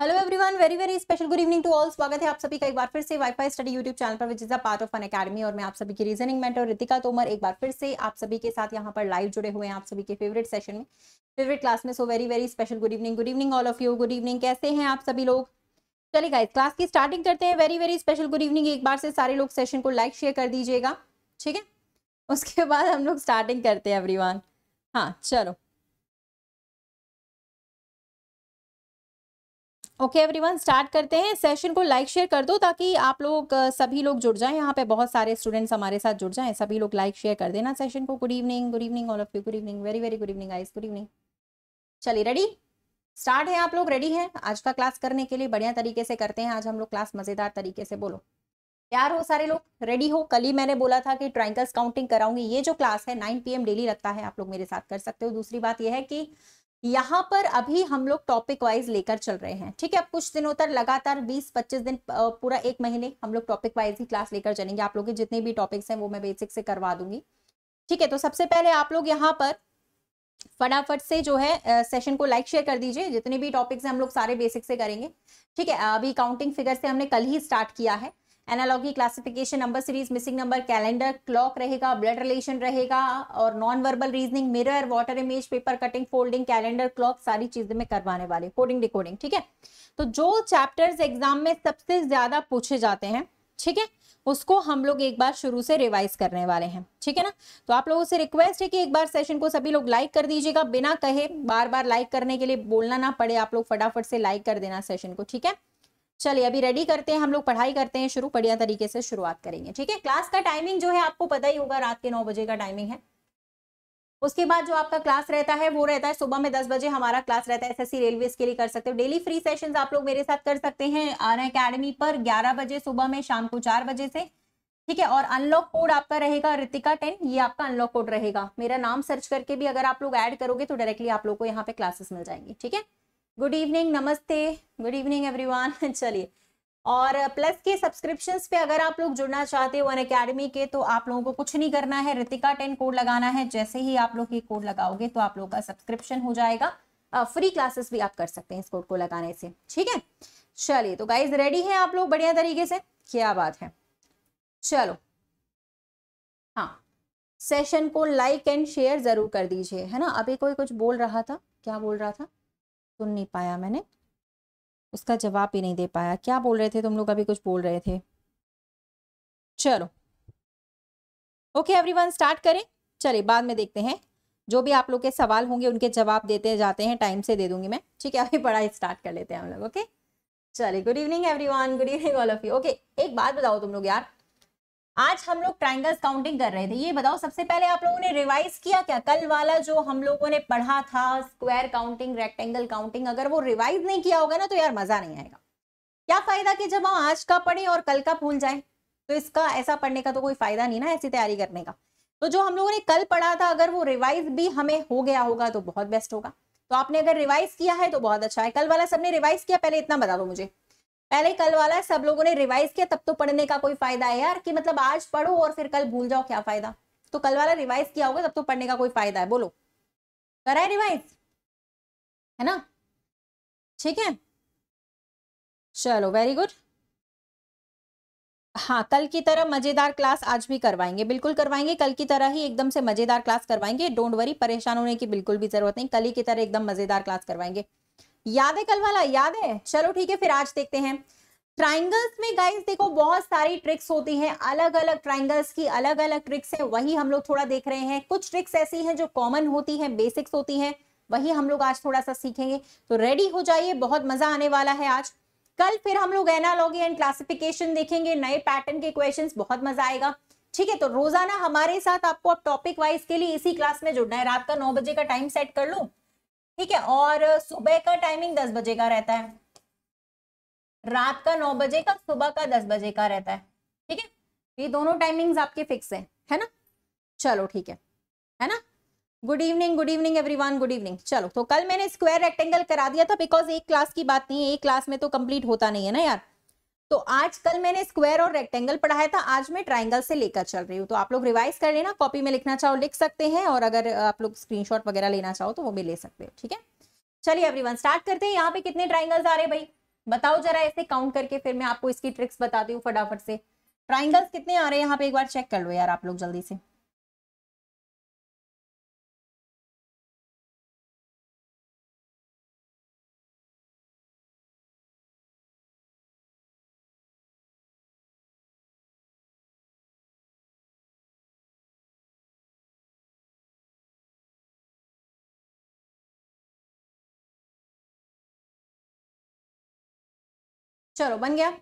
Hello everyone very very special good evening to all स्वागत है आप सभी का एक बार फिर से वाईफाई स्टडी यूट्यूब चैनल पर which is a part of Unacademy और मैं आप सभी की रीजनिंग मेंटर रितिका तोमर एक बार फिर से आप सभी के साथ यहां पर लाइव जुड़े हुए हैं आप सभी के फेवरेट सेशन में फेवरेट क्लास में so very very special good evening good evening all of you good evening कैसे हैं आप सभी लोग चलिए गाइस क्लास की स्टार्टिंग करते हैं very very special good evening एक बार से सारे लोग सेशन को लाइक शेयर कर दीजिएगा ठीक है उसके बाद हम लोग स्टार्टिंग करते हैं एवरीवन हाँ चलो ओके एवरीवन स्टार्ट करते हैं सेशन को लाइक शेयर कर दो ताकि आप लोग सभी लोग जुड़ जाएं यहाँ पे बहुत सारे स्टूडेंट्स हमारे साथ जुड़ जाएं सभी लोग लाइक शेयर कर देना सेशन को good evening good evening all of you good evening very very good evening आइस गुड इवनिंग चलिए रेडी स्टार्ट है आप लोग रेडी हैं आज का क्लास करने के लिए बढ़िया तरीके से करते हैं आज हम लोग क्लास मज़ेदार तरीके से बोलो तैयार हो सारे लोग रेडी हो कल ही मैंने बोला था कि ट्राइंगल्स काउंटिंग कराऊंगी ये जो क्लास है 9 पीएम डेली लगता है आप लोग मेरे साथ कर सकते हो दूसरी बात यह है कि यहाँ पर अभी हम लोग टॉपिक वाइज लेकर चल रहे हैं ठीक है अब कुछ दिनों तक लगातार 20-25 दिन पूरा एक महीने हम लोग टॉपिक वाइज ही क्लास लेकर चलेंगे आप लोग के जितने भी टॉपिक्स हैं वो मैं बेसिक से करवा दूंगी ठीक है तो सबसे पहले आप लोग यहाँ पर फटाफट से जो है सेशन को लाइक शेयर कर दीजिए जितने भी टॉपिक्स हैं हम लोग सारे बेसिक से करेंगे ठीक है अभी काउंटिंग फिगर से हमने कल ही स्टार्ट किया है analogy classification number series missing number calendar clock रहेगा ब्लड रिलेशन रहेगा और non verbal reasoning mirror water image paper cutting folding calendar clock सारी चीजें में करवाने वाले कोडिंग डिकोडिंग ठीक है तो जो चैप्टर्स एग्जाम में सबसे ज्यादा पूछे जाते हैं ठीक है उसको हम लोग एक बार शुरू से रिवाइज करने वाले हैं ठीक है ना तो आप लोगों से रिक्वेस्ट है कि एक बार सेशन को सभी लोग लाइक कर दीजिएगा बिना कहे बार बार लाइक करने के लिए बोलना ना पड़े आप लोग फटाफट से लाइक कर देना सेशन को ठीक है चलिए अभी रेडी करते हैं हम लोग पढ़ाई करते हैं शुरू बढ़िया तरीके से शुरुआत करेंगे ठीक है क्लास का टाइमिंग जो है आपको पता ही होगा रात के नौ बजे का टाइमिंग है उसके बाद जो आपका क्लास रहता है वो रहता है सुबह में दस बजे हमारा क्लास रहता है एसएससी रेलवे के लिए कर सकते हो डेली फ्री सेशन आप लोग मेरे साथ कर सकते हैं आर अकेडमी पर ग्यारह बजे सुबह में शाम को चार बजे से ठीक है और अनलॉक कोड आपका रहेगा ऋतिका टेन ये आपका अनलॉक कोड रहेगा मेरा नाम सर्च करके भी अगर आप लोग ऐड करोगे तो डायरेक्टली आप लोग को यहाँ पे क्लासेस मिल जाएंगी ठीक है गुड इवनिंग नमस्ते गुड इवनिंग एवरीवन चलिए और प्लस uh, के सब्सक्रिप्शंस पे अगर आप लोग जुड़ना चाहते हो वन अकेडमी के तो आप लोगों को कुछ नहीं करना है रितिका टेन कोड लगाना है जैसे ही आप लोग ये कोड लगाओगे तो आप लोग का सब्सक्रिप्शन हो जाएगा फ्री uh, क्लासेस भी आप कर सकते हैं इस कोड को लगाने से ठीक है चलिए तो गाइज रेडी है आप लोग बढ़िया तरीके से क्या बात है चलो हाँ सेशन को लाइक एंड शेयर जरूर कर दीजिए है ना अभी कोई कुछ बोल रहा था क्या बोल रहा था सुन नहीं पाया मैंने उसका जवाब भी नहीं दे पाया क्या बोल रहे थे तुम लोग अभी कुछ बोल रहे थे चलो ओके एवरीवन स्टार्ट करें चलिए बाद में देखते हैं जो भी आप लोग के सवाल होंगे उनके जवाब देते जाते हैं टाइम से दे दूंगी मैं ठीक है अभी पढ़ाई स्टार्ट कर लेते हैं हम लोग ओके चलिए good evening everyone good evening all of you okay एक बात बताओ तुम लोग यार आज हम लोग ट्राइंगल्स काउंटिंग कर रहे थे ये बताओ सबसे पहले आप लोगों ने रिवाइज किया क्या कल वाला जो हम लोगों ने पढ़ा था स्क्वायर काउंटिंग रेक्टेंगल काउंटिंग अगर वो रिवाइज नहीं किया होगा ना तो यार मजा नहीं आएगा क्या फायदा कि जब हम आज का पढ़े और कल का भूल जाए तो इसका ऐसा पढ़ने का तो कोई फायदा नहीं ना ऐसी तैयारी करने का तो जो हम लोगों ने कल पढ़ा था अगर वो रिवाइज भी हमें हो गया होगा तो बहुत बेस्ट होगा तो आपने अगर रिवाइज किया है तो बहुत अच्छा है कल वाला सबने रिवाइज किया पहले इतना बता दो मुझे पहले कल वाला सब लोगों ने रिवाइज किया तब तो पढ़ने का कोई फायदा है यार कि मतलब आज पढ़ो और फिर कल भूल जाओ क्या फायदा तो कल वाला रिवाइज किया होगा तब तो पढ़ने का कोई फायदा है बोलो करा है रिवाइज है ना ठीक है चलो वेरी गुड हाँ कल की तरह मज़ेदार क्लास आज भी करवाएंगे बिल्कुल करवाएंगे कल की तरह ही एकदम से मज़ेदार क्लास करवाएंगे डोंट वरी परेशान होने की बिल्कुल भी ज़रूरत नहीं कल ही की तरह एकदम मज़ेदार क्लास करवाएंगे याद है कल वाला याद है चलो ठीक है फिर आज देखते हैं ट्राइंगल्स में गाइस देखो बहुत सारी ट्रिक्स होती हैं अलग अलग ट्राइंगल्स की अलग अलग ट्रिक्स है वही हम लोग थोड़ा देख रहे हैं कुछ ट्रिक्स ऐसी हैं जो कॉमन होती हैं बेसिक्स होती हैं वही हम लोग आज थोड़ा सा सीखेंगे तो रेडी हो जाइए बहुत मजा आने वाला है आज कल फिर हम लोग एनालॉगी एंड क्लासिफिकेशन देखेंगे नए पैटर्न के क्वेश्चन बहुत मजा आएगा ठीक है तो रोजाना हमारे साथ आपको अब टॉपिक वाइज के लिए इसी क्लास में जुड़ना है रात का नौ बजे का टाइम सेट कर लो ठीक है और सुबह का टाइमिंग दस बजे का रहता है रात का नौ बजे का सुबह का दस बजे का रहता है ठीक है ये दोनों टाइमिंग्स आपके फिक्स है है ना चलो ठीक है है ना good evening good evening everyone good evening चलो तो कल मैंने स्क्वायर रेक्टेंगल करा दिया था बिकॉज एक क्लास की बात नहीं है एक क्लास में तो कंप्लीट होता नहीं है ना यार तो आज कल मैंने स्क्वायर और रेक्टेंगल पढ़ाया था आज मैं ट्राइंगल से लेकर चल रही हूँ तो आप लोग रिवाइज कर लेना कॉपी में लिखना चाहो लिख सकते हैं और अगर आप लोग स्क्रीनशॉट वगैरह लेना चाहो तो वो भी ले सकते हो ठीक है चलिए एवरीवन स्टार्ट करते हैं यहाँ पे कितने ट्राइंगल्स आ रहे भाई बताओ जरा ऐसे काउंट करके फिर मैं आपको इसकी ट्रिक्स बताती हूँ फटाफट से ट्राइंगल्स कितने आ रहे हैं यहाँ पे एक बार चेक कर लो यार आप लोग जल्दी से चलो बन गया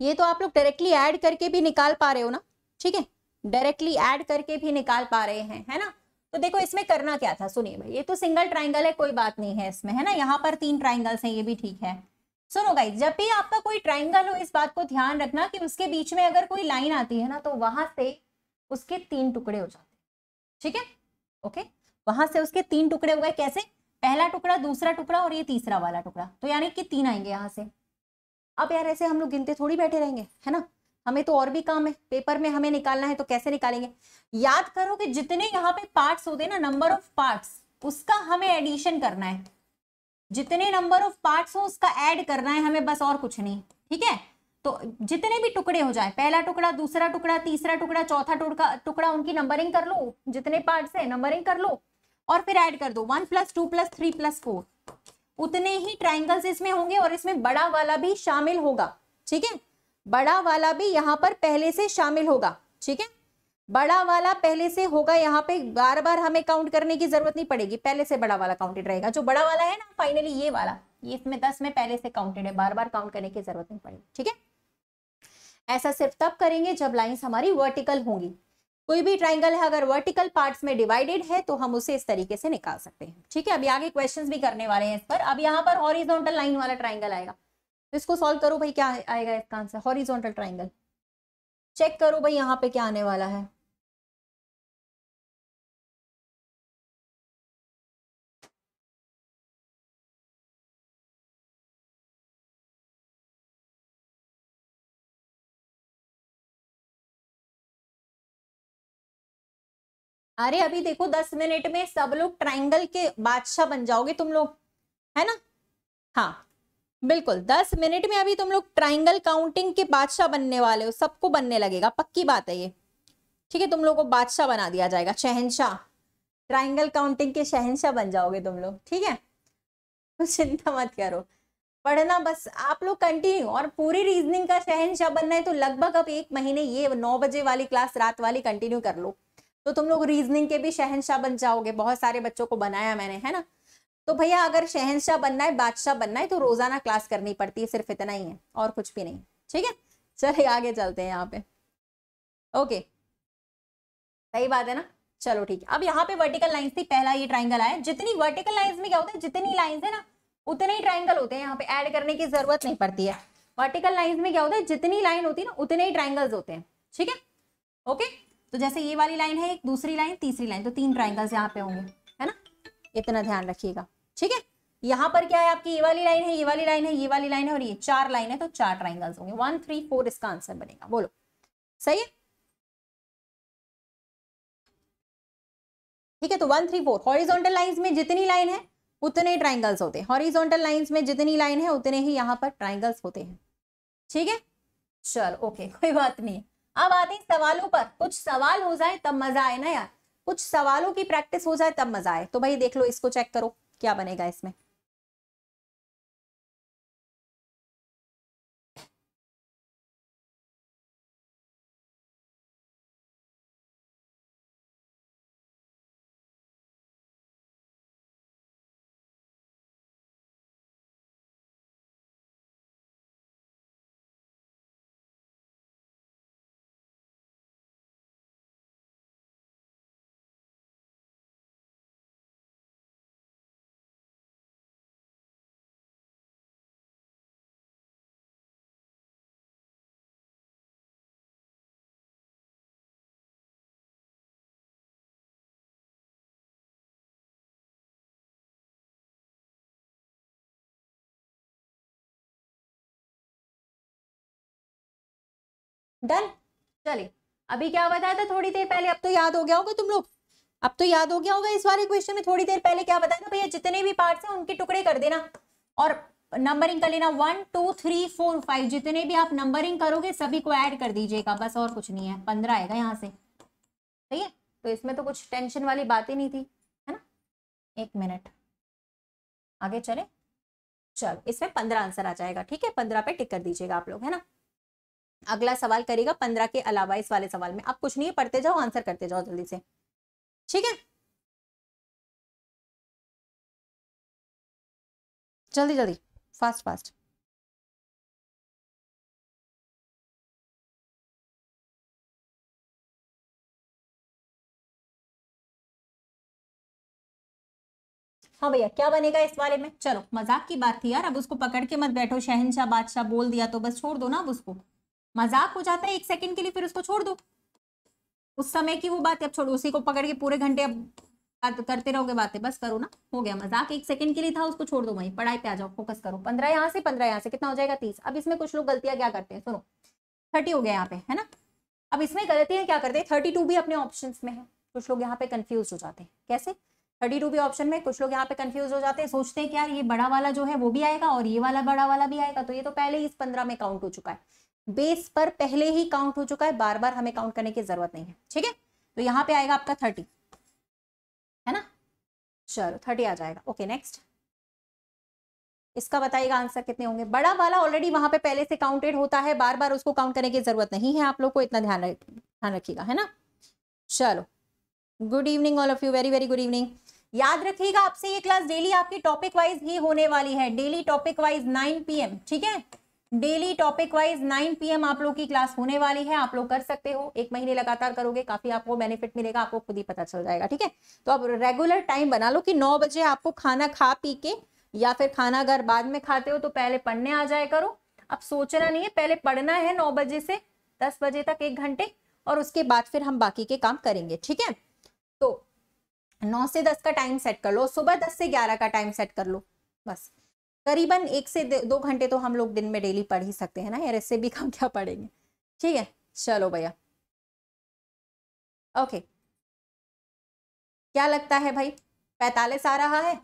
ये तो आप लोग डायरेक्टली ऐड करके भी निकाल पा रहे हो ना ठीक है डायरेक्टली ऐड करके भी निकाल पा रहे हैं है ना तो देखो इसमें करना क्या था सुनिए भाई ये तो सिंगल ट्राइंगल है कोई बात नहीं है इसमें है ना यहाँ पर तीन ट्राइंगल्स हैं ये भी ठीक है सुनो भाई जब भी आपका कोई ट्राइंगल हो इस बात को ध्यान रखना कि उसके बीच में अगर कोई लाइन आती है ना तो वहां से उसके तीन टुकड़े हो जाते हैं ठीक है ओके वहां से उसके तीन टुकड़े हो गए कैसे पहला टुकड़ा दूसरा टुकड़ा और ये तीसरा वाला टुकड़ा तो यानी कि तीन आएंगे यहाँ से अब यार ऐसे हम लोग गिनते थोड़ी बैठे रहेंगे है ना हमें तो और भी काम है पेपर में हमें निकालना है तो कैसे निकालेंगे याद करो कि जितने यहाँ पे पार्ट्स होते हैं ना नंबर ऑफ पार्ट्स उसका हमें एडिशन करना है जितने नंबर ऑफ पार्ट्स हो उसका ऐड करना है हमें बस और कुछ नहीं ठीक है तो जितने भी टुकड़े हो जाए पहला टुकड़ा दूसरा टुकड़ा तीसरा टुकड़ा चौथा टुकड़ा टुकड़ा उनकी नंबरिंग कर लो जितने पार्ट्स है नंबरिंग कर लो और फिर ऐड कर दो one plus two plus three plus four उतने ही ट्राइंगल्स इसमें होंगे और इसमें बड़ा वाला भी शामिल होगा ठीक है बड़ा वाला भी यहाँ पर पहले से शामिल होगा ठीक है बड़ा वाला पहले से होगा यहाँ पे बार बार हमें काउंट करने की जरूरत नहीं पड़ेगी पहले से बड़ा वाला काउंटेड रहेगा जो बड़ा वाला है ना फाइनली ये वाला ये इसमें दस में पहले से काउंटेड है बार बार काउंट करने की जरूरत नहीं पड़ेगी ठीक है ऐसा सिर्फ तब करेंगे जब लाइंस हमारी वर्टिकल होंगी कोई भी ट्राइंगल है अगर वर्टिकल पार्ट में डिवाइडेड है तो हम उसे इस तरीके से निकाल सकते हैं ठीक है अभी आगे क्वेश्चन भी करने वाले हैं इस पर अब यहाँ पर हॉरिजोंटल लाइन वाला ट्राइंगल आएगा तो इसको सॉल्व करो भाई क्या आएगा इसका आंसर हॉरिजोंटल ट्राइंगल चेक करो भाई यहाँ पे क्या आने वाला है अरे अभी देखो दस मिनट में सब लोग ट्राइंगल के बादशाह बन जाओगे तुम लोग है ना हाँ बिल्कुल दस मिनट में अभी तुम लोग ट्राइंगल काउंटिंग के बादशाह बनने वाले हो सबको बनने लगेगा पक्की बात है ये ठीक है तुम लोग को बादशाह बना दिया जाएगा शहनशाह ट्राइंगल काउंटिंग के शहनशाह बन जाओगे तुम लोग ठीक है तो चिंता मत करो पढ़ना बस आप लोग कंटिन्यू और पूरी रीजनिंग का शहनशाह बनना है तो लगभग अब एक महीने ये नौ बजे वाली क्लास रात वाली कंटिन्यू कर लो तो तुम लोग रीजनिंग के भी शहनशाह बन जाओगे बहुत सारे बच्चों को बनाया मैंने है ना तो भैया अगर शहनशाह बनना है बादशाह बनना है तो रोजाना क्लास करनी पड़ती है सिर्फ इतना ही है और कुछ भी नहीं ठीक है चलिए आगे चलते हैं यहाँ पे ओके सही बात है ना चलो ठीक है अब यहाँ पे वर्टिकल लाइन थी पहला ये ट्राइंगल आया जितनी वर्टिकल लाइन में क्या होता है जितनी लाइन है ना उतने ही ट्राइंगल होते हैं यहाँ पे ऐड करने की जरूरत नहीं पड़ती है वर्टिकल लाइन में क्या होता है जितनी लाइन होती है ना उतने ही ट्राइंगल्स होते हैं ठीक है ओके तो जैसे ये वाली लाइन है एक दूसरी लाइन तीसरी लाइन तो तीन ट्राइंगल्स यहाँ पे होंगे है ना इतना ध्यान रखिएगा ठीक है यहाँ पर क्या है आपकी ये वाली लाइन है ये वाली लाइन है ये वाली लाइन है और ये चार लाइन है तो चार ट्राइंगल्स होंगे वन थ्री फोर इसका आंसर बनेगा बोलो सही है ठीक है तो one three four horizontal lines में जितनी लाइन है उतने ट्राइंगल्स होते हैं हॉरिजोंटल लाइंस में जितनी लाइन है उतने ही यहाँ पर ट्राइंगल्स होते हैं ठीक है चलो ओके कोई बात नहीं अब आते हैं सवालों पर कुछ सवाल हो जाए तब मजा आए ना यार कुछ सवालों की प्रैक्टिस हो जाए तब मजा आए तो भाई देख लो इसको चेक करो क्या बनेगा इसमें डन चले अभी क्या बताया था थोड़ी देर पहले अब तो याद हो गया होगा तुम लोग अब तो याद हो गया होगा इस वाले क्वेश्चन में थोड़ी देर पहले क्या बताया था भैया जितने भी पार्ट्स हैं उनके टुकड़े कर देना और नंबरिंग कर लेना one two three four five जितने भी आप नंबरिंग करोगे सभी को ऐड कर दीजिएगा बस और कुछ नहीं है पंद्रह आएगा यहाँ से ठीक है तो इसमें तो कुछ टेंशन वाली बात ही नहीं थी है ना एक मिनट आगे चले चलो इसमें पंद्रह आंसर आ जाएगा ठीक है पंद्रह पे टिक कर दीजिएगा आप लोग है ना अगला सवाल करेगा पंद्रह के अलावा इस वाले सवाल में आप कुछ नहीं पढ़ते जाओ आंसर करते जाओ जल्दी से ठीक है जल्दी जल्दी फास्ट फास्ट हाँ भैया क्या बनेगा इस बारे में चलो मजाक की बात थी यार अब उसको पकड़ के मत बैठो शहनशाह बादशाह बोल दिया तो बस छोड़ दो ना अब उसको मजाक हो जाता है एक सेकंड के लिए फिर उसको छोड़ दो उस समय की वो बात अब छोड़ो उसी को पकड़ के पूरे घंटे अब करते रहोगे बातें बस करो ना हो गया मजाक एक सेकंड के लिए था उसको छोड़ दो वहीं पढ़ाई पे आ जाओ फोकस करो पंद्रह यहाँ से पंद्रह यहाँ से कितना हो जाएगा तीस अब इसमें कुछ लोग गलतियां क्या करते हैं सुनो थर्टी हो गया यहाँ पे है ना अब इसमें गलतियां क्या करते हैं थर्टी टू भी अपने ऑप्शन में है कुछ लोग यहाँ पे कन्फ्यूज हो जाते हैं कैसे थर्टी टू भी ऑप्शन में कुछ लोग यहाँ पे कन्फ्यूज हो जाते हैं सोचते हैं कि यार ये बड़ा वाला जो है वो भी आएगा और ये वाला बड़ा वाला भी आएगा तो ये तो पहले ही इस पंद्रह में काउंट हो चुका है बेस पर पहले ही काउंट हो चुका है बार बार हमें काउंट करने की जरूरत नहीं है ठीक है तो यहाँ पे आएगा आपका थर्टी है ना चलो थर्टी आ जाएगा ओके नेक्स्ट इसका बताइएगा आंसर कितने होंगे बड़ा वाला ऑलरेडी वहां पे पहले से काउंटेड होता है बार बार उसको काउंट करने की जरूरत नहीं है आप लोग को इतना ध्यान ध्यान रखिएगा है ना चलो good evening all of you very very good evening याद रखिएगा आपसे ये क्लास डेली आपकी टॉपिक वाइज ही होने वाली है daily topic wise nine P ठीक है डेली टॉपिक वाइज 9 पीएम आप लोग की क्लास होने वाली है आप लोग कर सकते हो एक महीने लगातार करोगे काफी आपको बेनिफिट मिलेगा आपको खुद ही पता चल जाएगा ठीक है तो आप रेगुलर टाइम बना लो कि नौ बजे आपको खाना खा पी के या फिर खाना अगर बाद में खाते हो तो पहले पढ़ने आ जाए करो अब सोचना नहीं है पहले पढ़ना है नौ बजे से दस बजे तक एक घंटे और उसके बाद फिर हम बाकी के काम करेंगे ठीक है तो नौ से दस का टाइम सेट कर लो सुबह दस से ग्यारह का टाइम सेट कर लो बस करीबन एक से दो घंटे तो हम लोग दिन में डेली पढ़ ही सकते हैं ना यार इससे भी कम क्या पढ़ेंगे ठीक है चलो भैया ओके क्या लगता है भाई पैतालीस आ रहा है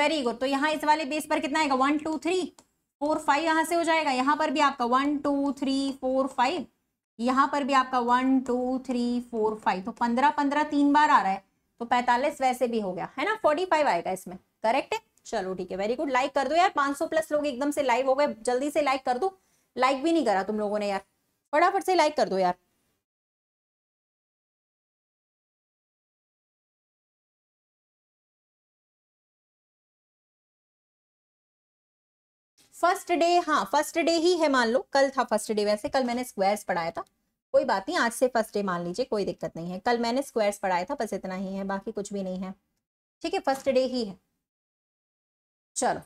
वेरी गुड तो यहाँ इस वाले बेस पर कितना आएगा one two three four five यहाँ से हो जाएगा यहाँ पर भी आपका one two three four five यहाँ पर भी आपका one two three four five तो पंद्रह पंद्रह तीन बार आ रहा है तो पैंतालीस वैसे भी हो गया है ना फोर्टी फाइव आएगा इसमें करेक्ट है चलो ठीक है वेरी गुड लाइक कर दो यार 500 प्लस लोग एकदम से लाइव हो गए जल्दी से लाइक कर दो लाइक भी नहीं करा तुम लोगों ने यार फटाफट से लाइक कर दो यार फर्स्ट डे हाँ फर्स्ट डे ही है मान लो कल था फर्स्ट डे वैसे कल मैंने स्क्वायर्स पढ़ाया था कोई बात नहीं आज से फर्स्ट डे मान लीजिए कोई दिक्कत नहीं है कल मैंने स्क्वायर्स पढ़ाया था बस इतना ही है बाकी कुछ भी नहीं है ठीक है फर्स्ट डे ही है चलो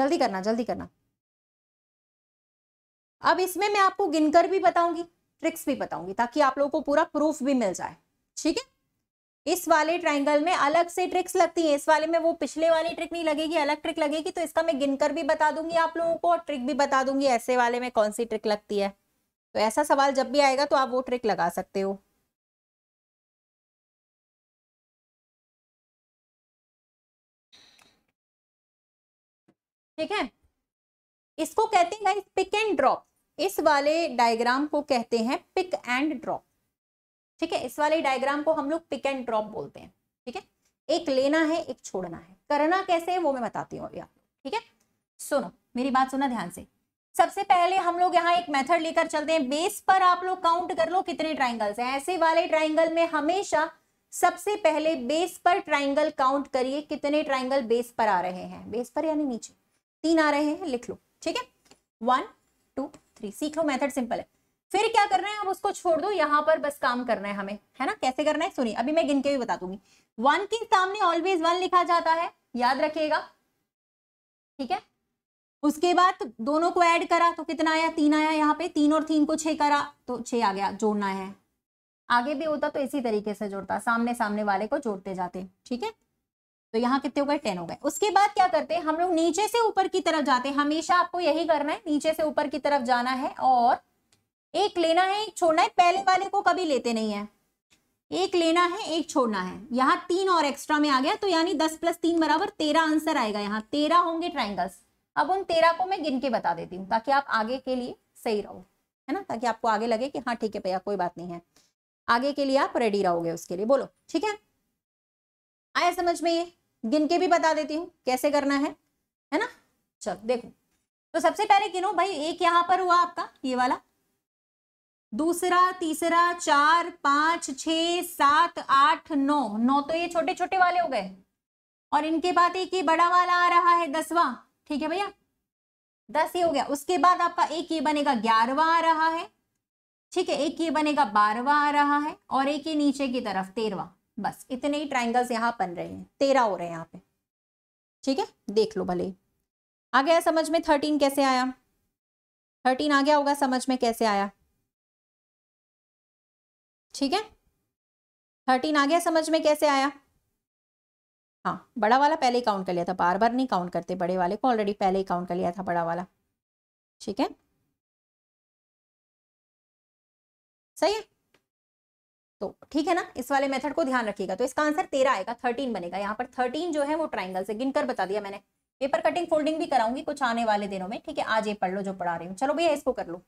जल्दी करना जल्दी करना अब इसमें मैं आपको गिनकर भी बताऊंगी ट्रिक्स भी बताऊंगी ताकि आप लोगों को पूरा प्रूफ भी मिल जाए ठीक है इस वाले ट्राइंगल में अलग से ट्रिक्स लगती है इस वाले में वो पिछले वाली ट्रिक नहीं लगेगी अलग ट्रिक लगेगी तो इसका मैं गिनकर भी बता दूंगी आप लोगों को और ट्रिक भी बता दूंगी ऐसे वाले में कौन सी ट्रिक लगती है तो ऐसा सवाल जब भी आएगा तो आप वो ट्रिक लगा सकते हो ठीक है इसको कहते हैं गाइस पिक एंड ड्रॉप इस वाले डायग्राम को कहते हैं पिक एंड ड्रॉप ठीक है इस वाले डायग्राम को हम लोग पिक एंड ड्रॉप बोलते हैं ठीक है एक लेना है एक छोड़ना है करना कैसे है वो मैं बताती हूँ अभी आपको ठीक है सुनो मेरी बात सुना ध्यान से सबसे पहले हम लोग यहाँ एक मेथड लेकर चलते हैं बेस पर आप लोग काउंट कर लो कितने ट्राइंगल्स हैं ऐसे वाले ट्राइंगल में हमेशा सबसे पहले बेस पर ट्राइंगल काउंट करिए कितने ट्राइंगल बेस पर आ रहे हैं बेस पर यानी नीचे तीन आ रहे हैं लिख लो ठीक है वन टू थ्री सीख लो मेथड सिंपल है फिर क्या करना है अब उसको छोड़ दो यहाँ पर बस काम करना है हमें है ना कैसे करना है सुनिए अभी मैं गिन के भी बता दूंगी वन के सामने ऑलवेज वन लिखा जाता है याद रखिएगा ठीक है उसके बाद दोनों को ऐड करा तो कितना आया तीन आया यहाँ पे तीन और तीन को छ करा तो छे आ गया जोड़ना है आगे भी होता तो इसी तरीके से जोड़ता सामने सामने वाले को जोड़ते जाते ठीक है तो यहाँ कितने हो गए टेन हो गए उसके बाद क्या करते हैं हम लोग नीचे से ऊपर की तरफ जाते हैं हमेशा आपको यही करना है नीचे से ऊपर की तरफ जाना है और एक लेना है एक छोड़ना है पहले वाले को कभी लेते नहीं है एक लेना है एक छोड़ना है यहाँ तीन और एक्स्ट्रा में आ गया तो यानी दस प्लस तीन बराबर तेरह आंसर आएगा यहाँ तेरह होंगे ट्राइंगल्स अब उन तेरह को मैं गिन के बता देती हूँ ताकि आप आगे के लिए सही रहो है ना ताकि आपको आगे लगे कि हाँ ठीक है भैया कोई बात नहीं है आगे के लिए आप रेडी रहोगे उसके लिए बोलो ठीक है आया समझ में ये गिन के भी बता देती हूँ कैसे करना है है ना चल देखो तो सबसे पहले गिनो भाई एक यहाँ पर हुआ आपका ये वाला दूसरा तीसरा चार पांच छ सात आठ नौ नौ तो ये छोटे छोटे वाले हो गए और इनके बाद एक ये बड़ा वाला आ रहा है दसवा ठीक है भैया दस ये हो गया उसके बाद आपका एक ये बनेगा ग्यारहवा आ रहा है ठीक है एक ये बनेगा बारहवा आ रहा है और एक ये नीचे की तरफ तेरवा बस इतने ही ट्राइंगल्स यहाँ बन रहे हैं तेरह हो रहे हैं यहाँ पे ठीक है देख लो भले आ गया समझ में थर्टीन कैसे आया थर्टीन आ गया होगा समझ में कैसे आया ठीक है थर्टीन आ गया समझ में कैसे आया हाँ बड़ा वाला पहले ही काउंट कर लिया था बार बार नहीं काउंट करते बड़े वाले को ऑलरेडी पहले ही काउंट कर लिया था बड़ा वाला ठीक है सही है तो ठीक है ना इस वाले मेथड को ध्यान रखिएगा तो इसका आंसर तेरह आएगा थर्टीन बनेगा यहाँ पर थर्टीन जो है वो ट्राइंगल से गिनकर बता दिया मैंने पेपर कटिंग फोल्डिंग भी कराऊंगी कुछ आने वाले दिनों में ठीक है आज ये पढ़ लो जो पढ़ा रही हूँ चलो भैया इसको कर लो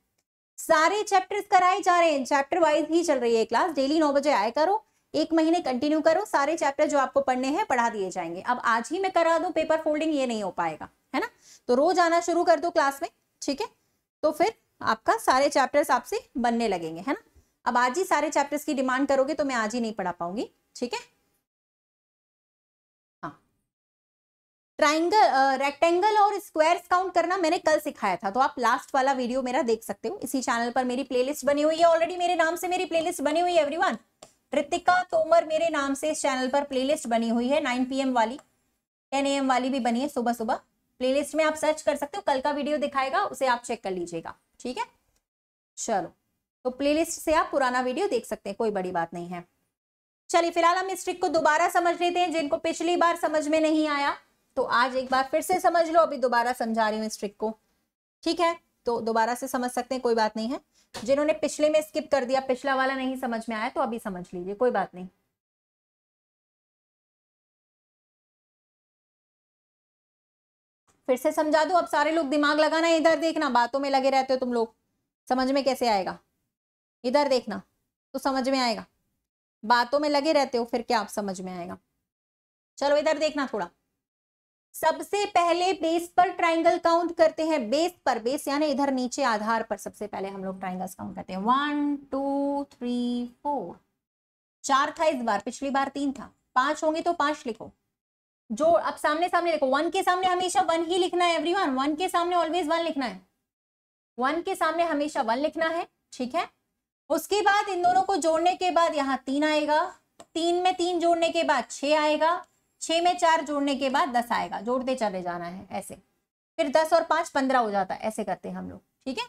सारे चैप्टर्स कराए जा रहे हैं चैप्टर वाइज ही चल रही है क्लास डेली नौ बजे आए करो एक महीने कंटिन्यू करो सारे चैप्टर जो आपको पढ़ने हैं पढ़ा दिए जाएंगे अब आज ही मैं करा दू पेपर फोल्डिंग ये नहीं हो पाएगा है ना तो रोज आना शुरू कर दो क्लास में ठीक है तो फिर आपका सारे चैप्टर्स आपसे बनने लगेंगे है ना अब आज ही सारे चैप्टर्स की डिमांड करोगे तो मैं आज ही नहीं पढ़ा पाऊंगी ठीक है ट्राइंगल हाँ। रेक्टेंगल और स्क्वायर्स काउंट करना मैंने कल सिखाया था तो आप लास्ट वाला वीडियो मेरा देख सकते हो इसी चैनल पर मेरी प्लेलिस्ट बनी हुई है ऑलरेडी मेरे नाम से मेरी प्लेलिस्ट बनी हुई है एवरीवन ऋतिका तोमर मेरे नाम से इस चैनल पर प्लेलिस्ट बनी हुई है 9 पीएम वाली 10 एम वाली भी बनी है सुबह सुबह प्ले में आप सर्च कर सकते हो कल का वीडियो दिखाएगा उसे आप चेक कर लीजिएगा ठीक है चलो तो प्लेलिस्ट से आप पुराना वीडियो देख सकते हैं कोई बड़ी बात नहीं है चलिए फिलहाल हम इस ट्रिक को दोबारा समझ लेते हैं जिनको पिछली बार समझ में नहीं आया तो आज एक बार फिर से समझ लो अभी दोबारा समझा रही हूँ इस ट्रिक को ठीक है तो दोबारा से समझ सकते हैं कोई बात नहीं है जिन्होंने पिछले में स्किप कर दिया पिछला वाला नहीं समझ में आया तो अभी समझ लीजिए कोई बात नहीं फिर से समझा दो अब सारे लोग दिमाग लगाना इधर देखना बातों में लगे रहते हो तुम लोग समझ में कैसे आएगा इधर देखना तो समझ में आएगा बातों में लगे रहते हो फिर क्या आप समझ में आएगा चलो इधर देखना थोड़ा सबसे पहले बेस पर ट्राइंगल काउंट करते हैं बेस पर बेस यानी इधर नीचे आधार पर सबसे पहले हम लोग ट्राइंगल्स काउंट करते हैं वन टू थ्री फोर चार था इस बार पिछली बार तीन था पांच होंगे तो पांच लिखो जो अब सामने सामने लिखो वन के सामने हमेशा वन ही लिखना है एवरीवन वन के सामने ऑलवेज वन लिखना है वन के सामने हमेशा वन लिखना है ठीक है उसके बाद इन दोनों को जोड़ने के बाद यहाँ तीन आएगा तीन में तीन जोड़ने के बाद छ आएगा छ में चार जोड़ने के बाद दस आएगा जोड़ते चले जाना है ऐसे फिर दस और पांच पंद्रह हो जाता है ऐसे करते हैं हम लोग ठीक है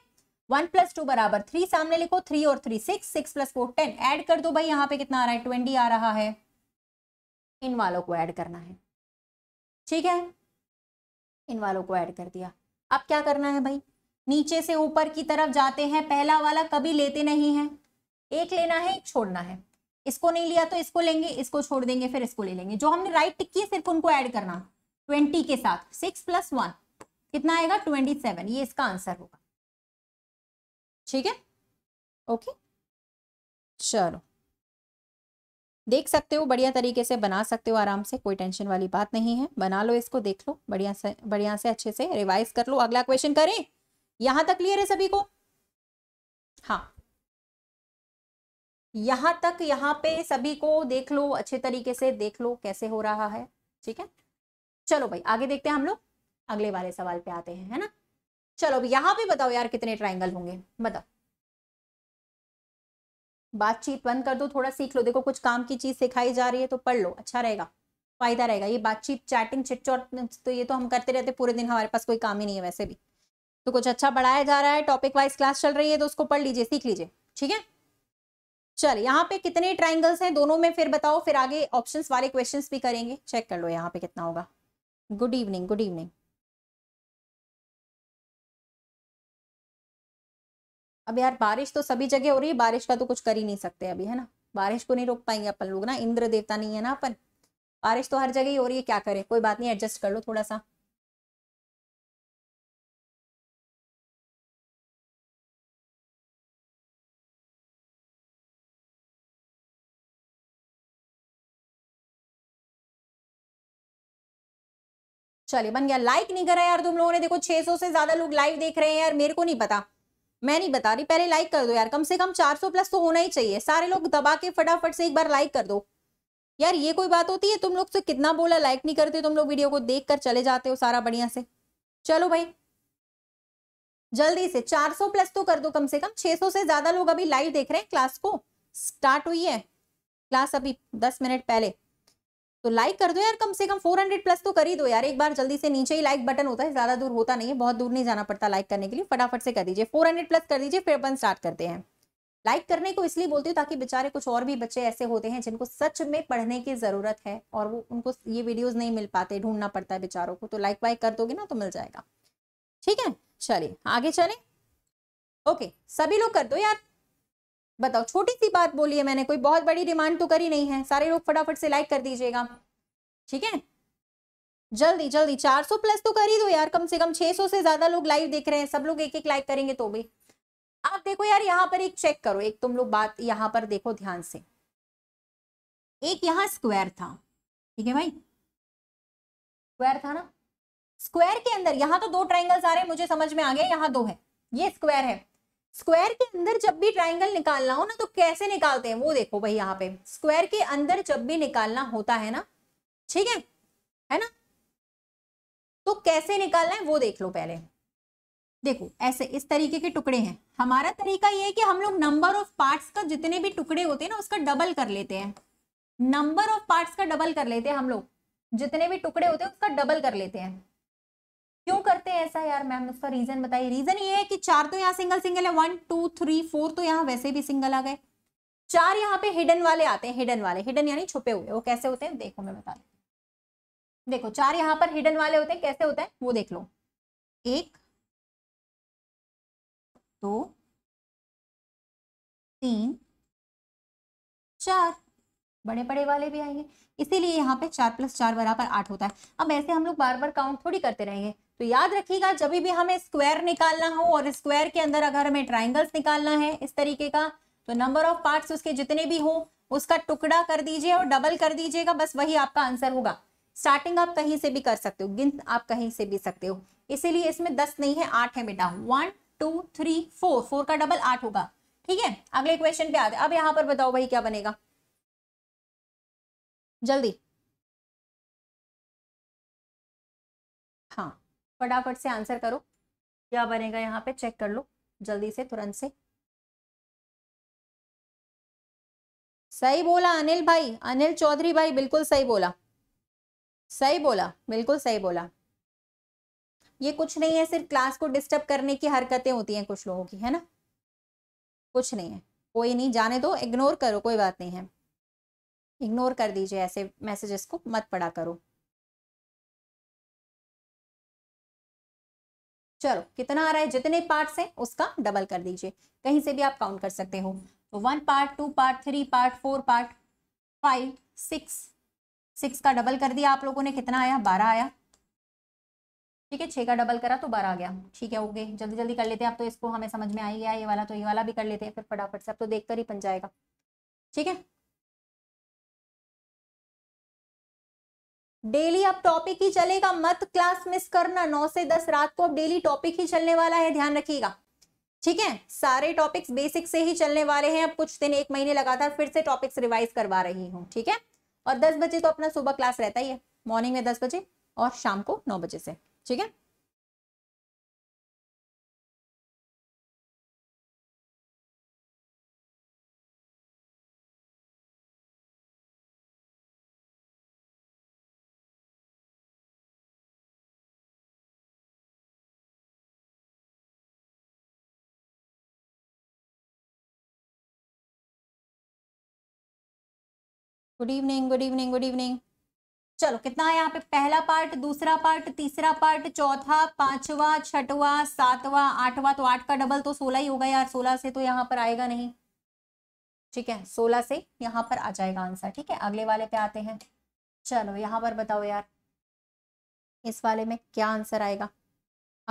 वन प्लस टू बराबर थ्री सामने लिखो थ्री और three six six plus four ten add कर दो भाई यहाँ पे कितना आ रहा है ट्वेंटी आ रहा है इन वालों को ऐड करना है ठीक है इन वालों को ऐड कर दिया अब क्या करना है भाई नीचे से ऊपर की तरफ जाते हैं पहला वाला कभी लेते नहीं है एक लेना है एक छोड़ना है इसको नहीं लिया तो इसको लेंगे इसको छोड़ देंगे फिर इसको ले लेंगे जो हमने राइट टिक किए सिर्फ उनको ऐड करना ट्वेंटी के साथ सिक्स प्लस वन कितना आएगा ट्वेंटी सेवन ये इसका आंसर होगा ठीक है ओके चलो देख सकते हो बढ़िया तरीके से बना सकते हो आराम से कोई टेंशन वाली बात नहीं है बना लो इसको देख लो बढ़िया से बढ़िया से अच्छे से रिवाइज कर लो अगला क्वेश्चन करें यहां तक क्लियर है सभी को हाँ यहां तक यहाँ पे सभी को देख लो अच्छे तरीके से देख लो कैसे हो रहा है ठीक है चलो भाई आगे देखते हैं हम लोग अगले वाले सवाल पे आते हैं है ना चलो यहाँ पे बताओ यार कितने ट्राइंगल होंगे बताओ बातचीत बंद कर दो थोड़ा सीख लो देखो कुछ काम की चीज सिखाई जा रही है तो पढ़ लो अच्छा रहेगा फायदा रहेगा ये बातचीत चैटिंग चिटचॉट तो ये तो हम करते रहते पूरे दिन हमारे पास कोई काम ही नहीं है वैसे भी तो कुछ अच्छा पढ़ाया जा रहा है टॉपिक वाइज क्लास चल रही है तो उसको पढ़ लीजिए सीख लीजिए ठीक है चल यहाँ पे कितने ट्राइंगल्स हैं दोनों में फिर बताओ फिर आगे ऑप्शंस वाले क्वेश्चंस भी करेंगे चेक कर लो यहाँ पे कितना होगा गुड इवनिंग गुड इवनिंग अब यार बारिश तो सभी जगह हो रही है बारिश का तो कुछ कर ही नहीं सकते अभी है ना बारिश को नहीं रोक पाएंगे अपन लोग ना इंद्र देवता नहीं है ना अपन बारिश तो हर जगह ही हो रही है क्या करें कोई बात नहीं एडजस्ट कर लो थोड़ा सा चलिए बन गया लाइक नहीं कर करा यार तुम लोगों ने देखो 600 से ज्यादा लोग लाइव देख रहे हैं यार मेरे को नहीं पता मैं नहीं बता रही पहले लाइक कर दो यार कम से कम 400 प्लस तो होना ही चाहिए सारे लोग दबा के फटाफट से एक बार लाइक कर दो यार ये कोई बात होती है तुम लोग से कितना बोला लाइक नहीं करते तुम लोग वीडियो को देख कर चले जाते हो सारा बढ़िया से चलो भाई जल्दी से 400 प्लस तो कर दो कम से कम 600 से ज्यादा लोग अभी लाइव देख रहे हैं क्लास को स्टार्ट हुई है क्लास अभी दस मिनट पहले तो लाइक कर दो यार कम से कम 400 प्लस तो कर ही दो यार एक बार जल्दी से नीचे ही लाइक बटन होता है ज्यादा दूर होता नहीं है बहुत दूर नहीं जाना पड़ता लाइक करने के लिए फटाफट से कर दीजिए 400 प्लस कर दीजिए फिर अपन स्टार्ट करते हैं लाइक करने को इसलिए बोलती हूँ ताकि बेचारे कुछ और भी बच्चे ऐसे होते हैं जिनको सच में पढ़ने की जरूरत है और वो उनको ये वीडियोज नहीं मिल पाते ढूंढना पड़ता है बेचारों को तो लाइक वाइक कर दोगे ना तो मिल जाएगा ठीक है चलिए आगे चले ओके सभी लोग कर दो यार बताओ छोटी सी बात बोली है मैंने कोई बहुत बड़ी डिमांड तो करी नहीं है सारे लोग फटाफट से लाइक कर दीजिएगा ठीक है जल्दी जल्दी 400 प्लस तो कर ही दो यार कम से कम 600 से ज्यादा लोग लाइव देख रहे हैं सब लोग एक एक लाइक करेंगे तो भी आप देखो यार यहाँ पर एक चेक करो एक तुम लोग बात यहाँ पर देखो ध्यान से एक यहाँ स्क्वायर था ठीक है भाई स्क्वायर था ना स्क्वायर के अंदर यहाँ तो दो ट्राइंगल्स आ रहे हैं मुझे समझ में आ गया यहाँ दो है ये स्क्वायर है स्क्वायर के अंदर जब भी ट्राइंगल निकालना हो ना तो कैसे निकालते हैं वो देखो भाई यहाँ पे स्क्वायर के अंदर जब भी निकालना होता है ना ठीक है है ना तो कैसे निकालना है वो देख लो पहले देखो ऐसे इस तरीके के टुकड़े हैं हमारा तरीका ये है कि हम लोग नंबर ऑफ पार्ट्स का जितने भी टुकड़े होते हैं ना उसका डबल कर लेते हैं नंबर ऑफ पार्ट्स का डबल कर लेते हैं हम लोग जितने भी टुकड़े होते हैं उसका डबल कर लेते हैं क्यों करते हैं ऐसा यार मैम उसका रीजन बताइए रीजन ये है कि चार तो यहाँ सिंगल सिंगल है वन टू थ्री फोर तो यहाँ वैसे भी सिंगल आ गए चार यहाँ पे हिडन वाले आते हैं हिडन वाले हिडन यानी छुपे हुए वो कैसे होते हैं देखो मैं बता दू देखो चार यहाँ पर हिडन वाले होते हैं कैसे होते हैं वो देख लो एक दो तीन चार बड़े बड़े वाले भी आएंगे इसीलिए यहाँ पे चार प्लस चार बराबर आठ होता है अब ऐसे हम लोग बार बार काउंट थोड़ी करते रहेंगे तो याद रखिएगा जब भी हमें स्क्वायर निकालना हो और स्क्वायर के अंदर अगर हमें ट्राइंगल्स निकालना है इस तरीके का तो नंबर ऑफ पार्ट्स उसके जितने भी हो उसका टुकड़ा कर दीजिए और डबल कर दीजिएगा बस वही आपका आंसर होगा स्टार्टिंग आप कहीं से भी कर सकते हो गिन आप कहीं से भी सकते हो इसीलिए इसमें दस नहीं है आठ है बेटा one two three four four का डबल आठ होगा ठीक है अगले क्वेश्चन पे आते अब यहाँ पर बताओ भाई क्या बनेगा जल्दी फटाफट से आंसर करो क्या बनेगा यहाँ पे चेक कर लो जल्दी से तुरंत से सही बोला अनिल भाई अनिल चौधरी भाई बिल्कुल सही बोला सही बोला बिल्कुल सही बोला ये कुछ नहीं है सिर्फ क्लास को डिस्टर्ब करने की हरकतें होती हैं कुछ लोगों की है ना कुछ नहीं है कोई नहीं जाने दो इग्नोर करो कोई बात नहीं है इग्नोर कर दीजिए ऐसे मैसेजेस को मत पढ़ा करो चलो कितना आ रहा है जितने पार्ट्स हैं उसका डबल कर दीजिए कहीं से भी आप काउंट कर सकते हो तो one part two part three part four part five six six का डबल कर दिया आप लोगों ने कितना आया बारह आया ठीक है छः का डबल करा तो बारह आ गया ठीक है ओके जल्दी जल्दी कर लेते हैं आप तो इसको हमें समझ में आ ही गया ये वाला तो ये वाला भी कर लेते हैं फिर फटाफट से अब तो देख ही बन जाएगा ठीक है डेली अब टॉपिक ही चलेगा मत क्लास मिस करना नौ से दस रात को अब डेली टॉपिक ही चलने वाला है ध्यान रखिएगा ठीक है सारे टॉपिक्स बेसिक से ही चलने वाले हैं अब कुछ दिन एक महीने लगातार फिर से टॉपिक्स रिवाइज करवा रही हूँ ठीक है और दस बजे तो अपना सुबह क्लास रहता ही है मॉर्निंग में दस बजे और शाम को नौ बजे से ठीक है good evening good evening good evening चलो कितना है यहाँ पे पहला पार्ट दूसरा पार्ट तीसरा पार्ट चौथा पांचवा छठवा सातवा आठवा तो आठ का डबल तो सोलह ही होगा यार सोलह से तो यहाँ पर आएगा नहीं ठीक है सोलह से यहाँ पर आ जाएगा आंसर ठीक है अगले वाले पे आते हैं चलो यहाँ पर बताओ यार इस वाले में क्या आंसर आएगा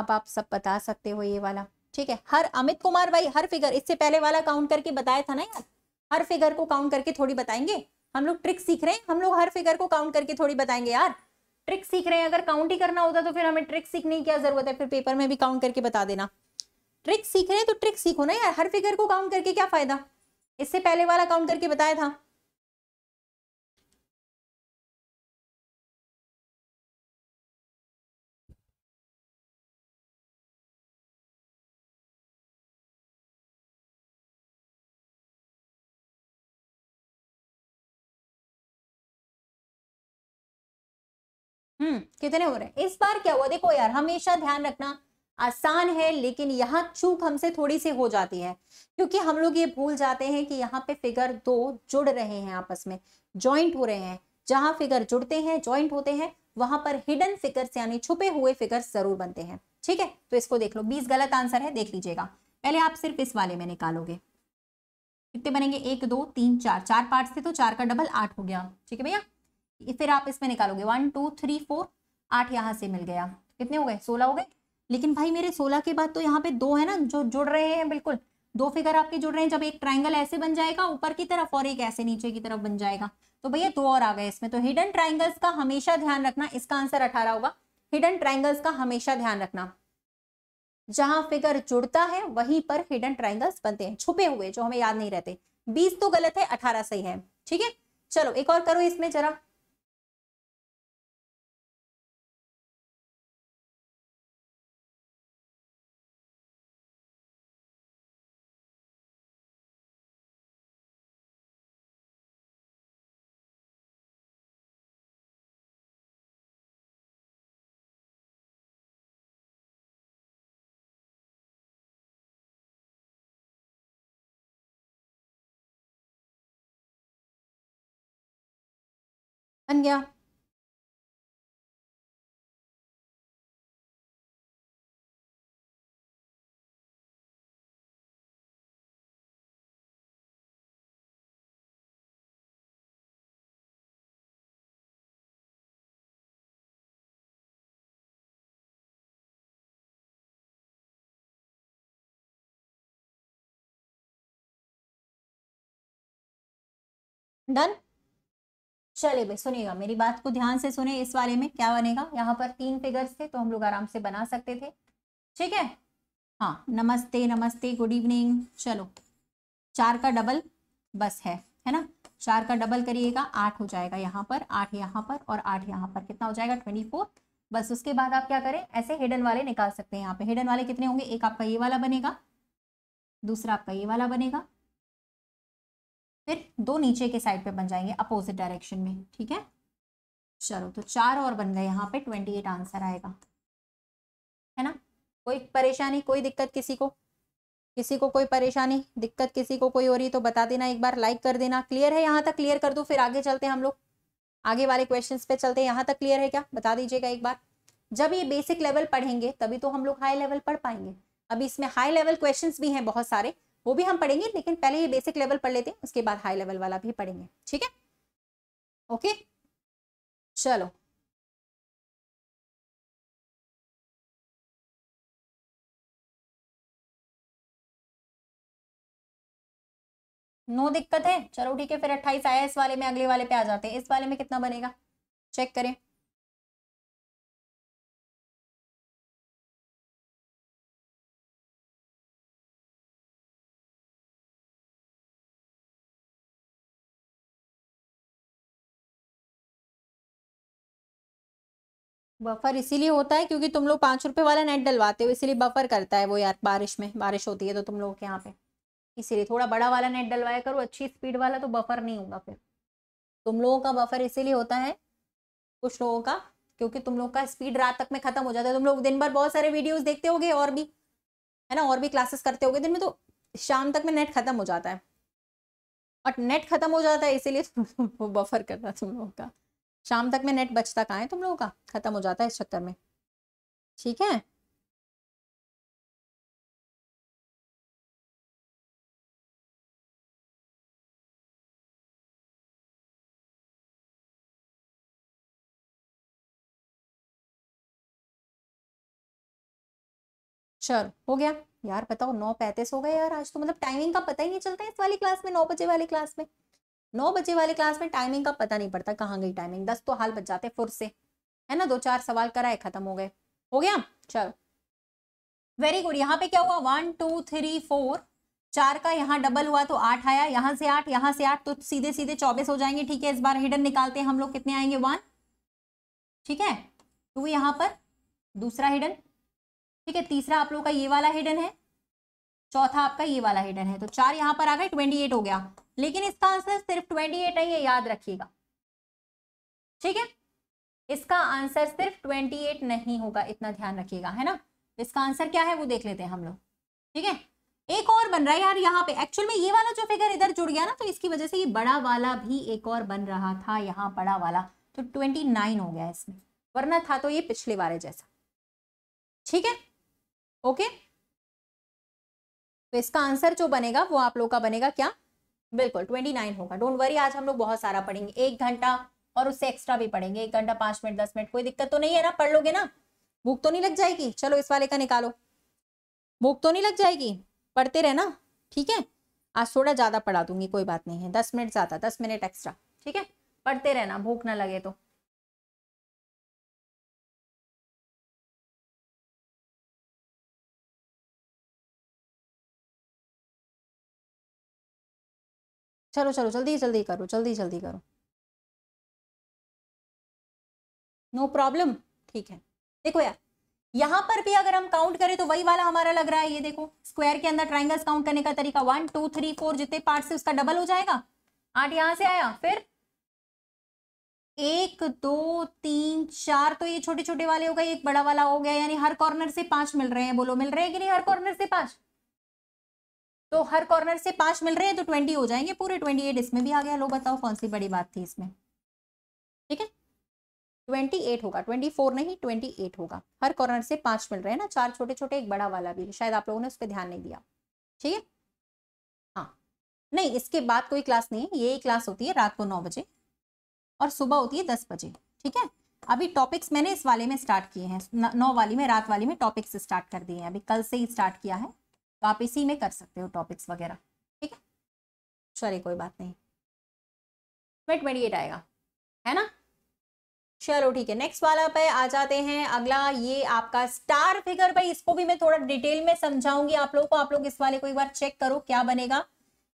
अब आप सब बता सकते हो ये वाला ठीक है हर अमित कुमार भाई हर फिगर इससे पहले वाला काउंट करके बताया था ना यार हर फिगर को काउंट करके थोड़ी बताएंगे हम लोग ट्रिक सीख रहे हैं हम लोग हर फिगर को काउंट करके थोड़ी बताएंगे यार ट्रिक सीख रहे हैं अगर काउंट ही करना होता तो फिर हमें ट्रिक सीखने की क्या जरूरत है फिर पेपर में भी काउंट करके बता देना ट्रिक सीख रहे हैं तो ट्रिक सीखो ना यार हर फिगर को काउंट करके क्या फायदा इससे पहले वाला काउंट करके बताया था हम्म कितने हो रहे हैं इस बार क्या हुआ देखो यार हमेशा ध्यान रखना आसान है लेकिन यहाँ चूक हमसे थोड़ी सी हो जाती है क्योंकि हम लोग ये भूल जाते हैं कि यहाँ पे फिगर दो जुड़ रहे हैं आपस में ज्वाइंट हो रहे हैं जहां फिगर जुड़ते हैं ज्वाइंट होते हैं वहां पर हिडन फिगर्स यानी छुपे हुए फिगर्स जरूर बनते हैं ठीक है तो इसको देख लो बीस गलत आंसर है देख लीजिएगा पहले आप सिर्फ इस वाले में निकालोगे कितने बनेंगे एक दो तीन चार चार पार्ट थे तो चार का डबल आठ हो गया ठीक है भैया फिर आप इसमें निकालोगे वन टू थ्री फोर आठ यहाँ से मिल गया कितने हो गए सोलह हो गए लेकिन भाई मेरे सोलह के बाद तो यहाँ पे दो है ना जो जुड़ रहे हैं बिल्कुल दो फिगर आपके जुड़ रहे हैं जब एक ट्राइंगल ऐसे बन जाएगा ऊपर की तरफ और एक ऐसे नीचे की तरफ बन जाएगा तो भैया दो और आ गए इसमें तो हिडन ट्राइंगल्स का हमेशा ध्यान रखना इसका आंसर अठारह होगा हिडन ट्राइंगल्स का हमेशा ध्यान रखना जहां फिगर जुड़ता है वहीं पर हिडन ट्राइंगल्स बनते हैं छुपे हुए जो हमें याद नहीं रहते बीस तो गलत है अठारह सही है ठीक है चलो एक और करो इसमें जरा बन गया done चले भाई सुनिएगा मेरी बात को ध्यान से सुने इस वाले में क्या बनेगा यहाँ पर तीन फिगर्स थे तो हम लोग आराम से बना सकते थे ठीक है हाँ नमस्ते नमस्ते गुड इवनिंग चलो चार का डबल बस है है ना चार का डबल करिएगा आठ हो जाएगा यहाँ पर आठ यहाँ पर और आठ यहाँ पर कितना हो जाएगा ट्वेंटी फोर बस उसके बाद आप क्या करें ऐसे हिडन वाले निकाल सकते हैं यहाँ पे हिडन वाले कितने होंगे एक आपका ये वाला बनेगा दूसरा आपका ये वाला बनेगा फिर दो नीचे के साइड पे बन जाएंगे अपोजिट डायरेक्शन में ठीक है चलो तो चार और बन गए यहाँ पे ट्वेंटी एट आंसर आएगा है ना कोई परेशानी कोई दिक्कत किसी को किसी को कोई परेशानी दिक्कत किसी को कोई हो रही तो बता देना एक बार लाइक कर देना क्लियर है यहाँ तक क्लियर कर दो फिर आगे चलते हैं हम लोग आगे वाले क्वेश्चन पे चलते हैं यहाँ तक क्लियर है क्या बता दीजिएगा एक बार जब ये बेसिक लेवल पढ़ेंगे तभी तो हम लोग हाई लेवल पढ़ पाएंगे अभी इसमें हाई लेवल क्वेश्चन भी हैं बहुत सारे वो भी हम पढ़ेंगे लेकिन पहले ये बेसिक लेवल पढ़ लेते हैं उसके बाद हाई लेवल वाला भी पढ़ेंगे ठीक है ओके चलो नो दिक्कत है चलो ठीक है फिर अट्ठाईस आया इस वाले में अगले वाले पे आ जाते हैं इस वाले में कितना बनेगा चेक करें बफर इसीलिए होता है क्योंकि तुम लोग पाँच रुपये वाला नेट डलवाते हो इसीलिए बफर करता है वो यार बारिश में बारिश होती है तो तुम लोगों के यहाँ पे इसीलिए थोड़ा बड़ा वाला नेट डलवाया करो अच्छी स्पीड वाला तो बफर नहीं होगा फिर तुम लोगों का बफर इसीलिए होता है कुछ लोगों का क्योंकि तुम लोग का स्पीड रात तक में खत्म हो जाता है तुम लोग दिन भर बहुत सारे वीडियोज़ देखते हो और भी है ना और भी क्लासेस करते हो दिन में तो शाम तक में नेट खत्म हो जाता है और नेट खत्म हो जाता है इसीलिए बफर करना तुम लोगों का शाम तक में नेट बचता कहाँ है तुम लोगों का खत्म हो जाता है इस चक्कर में ठीक है चलो हो गया यार बताओ नौ पैंतीस हो गए यार आज तो मतलब टाइमिंग का पता ही नहीं चलता है इस वाली क्लास में नौ बजे वाली क्लास में नौ बजे वाले क्लास में टाइमिंग का पता नहीं पड़ता कहाँ गई टाइमिंग दस तो हाल बच जाते फुर से है ना दो चार सवाल कराए खत्म हो गए हो गया चलो वेरी गुड यहाँ पे क्या हुआ वन टू थ्री फोर चार का यहाँ डबल हुआ तो आठ आया यहाँ से आठ यहाँ से आठ तो सीधे सीधे चौबीस हो जाएंगे ठीक है इस बार हिडन निकालते हैं हम लोग कितने आएंगे वन ठीक है टू यहाँ पर दूसरा हिडन ठीक है तीसरा आप लोग का ये वाला हिडन है चौथा आपका ये वाला हिडन है तो चार यहाँ पर आ गए ट्वेंटी एट हो गया लेकिन इसका आंसर सिर्फ ट्वेंटी एट है ये याद रखिएगा ठीक है इसका आंसर सिर्फ ट्वेंटी एट नहीं होगा इतना ध्यान रखिएगा है ना इसका आंसर क्या है वो देख लेते हैं हम लोग ठीक है एक और बन रहा है यार यहाँ पे एक्चुअल में ये वाला जो फिगर इधर जुड़ गया ना तो इसकी वजह से ये बड़ा वाला भी एक और बन रहा था यहाँ बड़ा वाला तो ट्वेंटी नाइन हो गया इसमें वरना था तो ये पिछले वाले जैसा ठीक है ओके तो इसका आंसर जो बनेगा वो आप लोग का बनेगा क्या बिल्कुल ट्वेंटी नाइन होगा डोंट वरी आज हम लोग बहुत सारा पढ़ेंगे एक घंटा और उससे एक्स्ट्रा भी पढ़ेंगे एक घंटा पांच मिनट दस मिनट कोई दिक्कत तो नहीं है ना पढ़ लोगे ना भूख तो नहीं लग जाएगी चलो इस वाले का निकालो भूख तो नहीं लग जाएगी पढ़ते रहना ठीक है आज थोड़ा ज़्यादा पढ़ा दूंगी कोई बात नहीं है दस मिनट ज़्यादा दस मिनट एक्स्ट्रा ठीक है पढ़ते रहना भूख ना लगे तो चलो चलो जल्दी जल्दी करो जल्दी जल्दी करो नो प्रॉब्लम ठीक है देखो यार यहां पर भी अगर हम काउंट करें तो वही वाला हमारा लग रहा है ये देखो स्क्वायर के अंदर ट्राइंगल्स काउंट करने का तरीका वन टू थ्री फोर जितने पार्ट से उसका डबल हो जाएगा आठ यहां से आया फिर एक दो तीन चार तो ये छोटे छोटे वाले हो गए एक बड़ा वाला हो गया यानी हर कॉर्नर से पांच मिल रहे हैं बोलो मिल रहे हैं कि नहीं हर कॉर्नर से पांच तो हर कॉर्नर से पांच मिल रहे हैं तो ट्वेंटी हो जाएंगे पूरे ट्वेंटी एट इसमें भी आ गया लो बताओ कौन सी बड़ी बात थी इसमें ठीक है ट्वेंटी एट होगा ट्वेंटी फोर नहीं ट्वेंटी एट होगा हर कॉर्नर से पांच मिल रहे हैं ना चार छोटे छोटे एक बड़ा वाला भी है शायद आप लोगों ने उस पर ध्यान नहीं दिया ठीक है हाँ नहीं इसके बाद कोई क्लास नहीं है ये क्लास होती है रात को नौ बजे और सुबह होती है दस बजे ठीक है अभी टॉपिक्स मैंने इस वाले में स्टार्ट किए हैं नौ वाली में रात वाली में टॉपिक्स स्टार्ट कर दिए हैं अभी कल से ही स्टार्ट किया है तो आप इसी में कर सकते हो टॉपिक्स वगैरह ठीक है चलिए कोई बात नहीं ट्वेंटी एट आएगा है ना चलो ठीक है नेक्स्ट वाला पे आ जाते हैं अगला ये आपका स्टार फिगर भाई इसको भी मैं थोड़ा डिटेल में समझाऊंगी आप लोगों को आप लोग इस वाले को एक बार चेक करो क्या बनेगा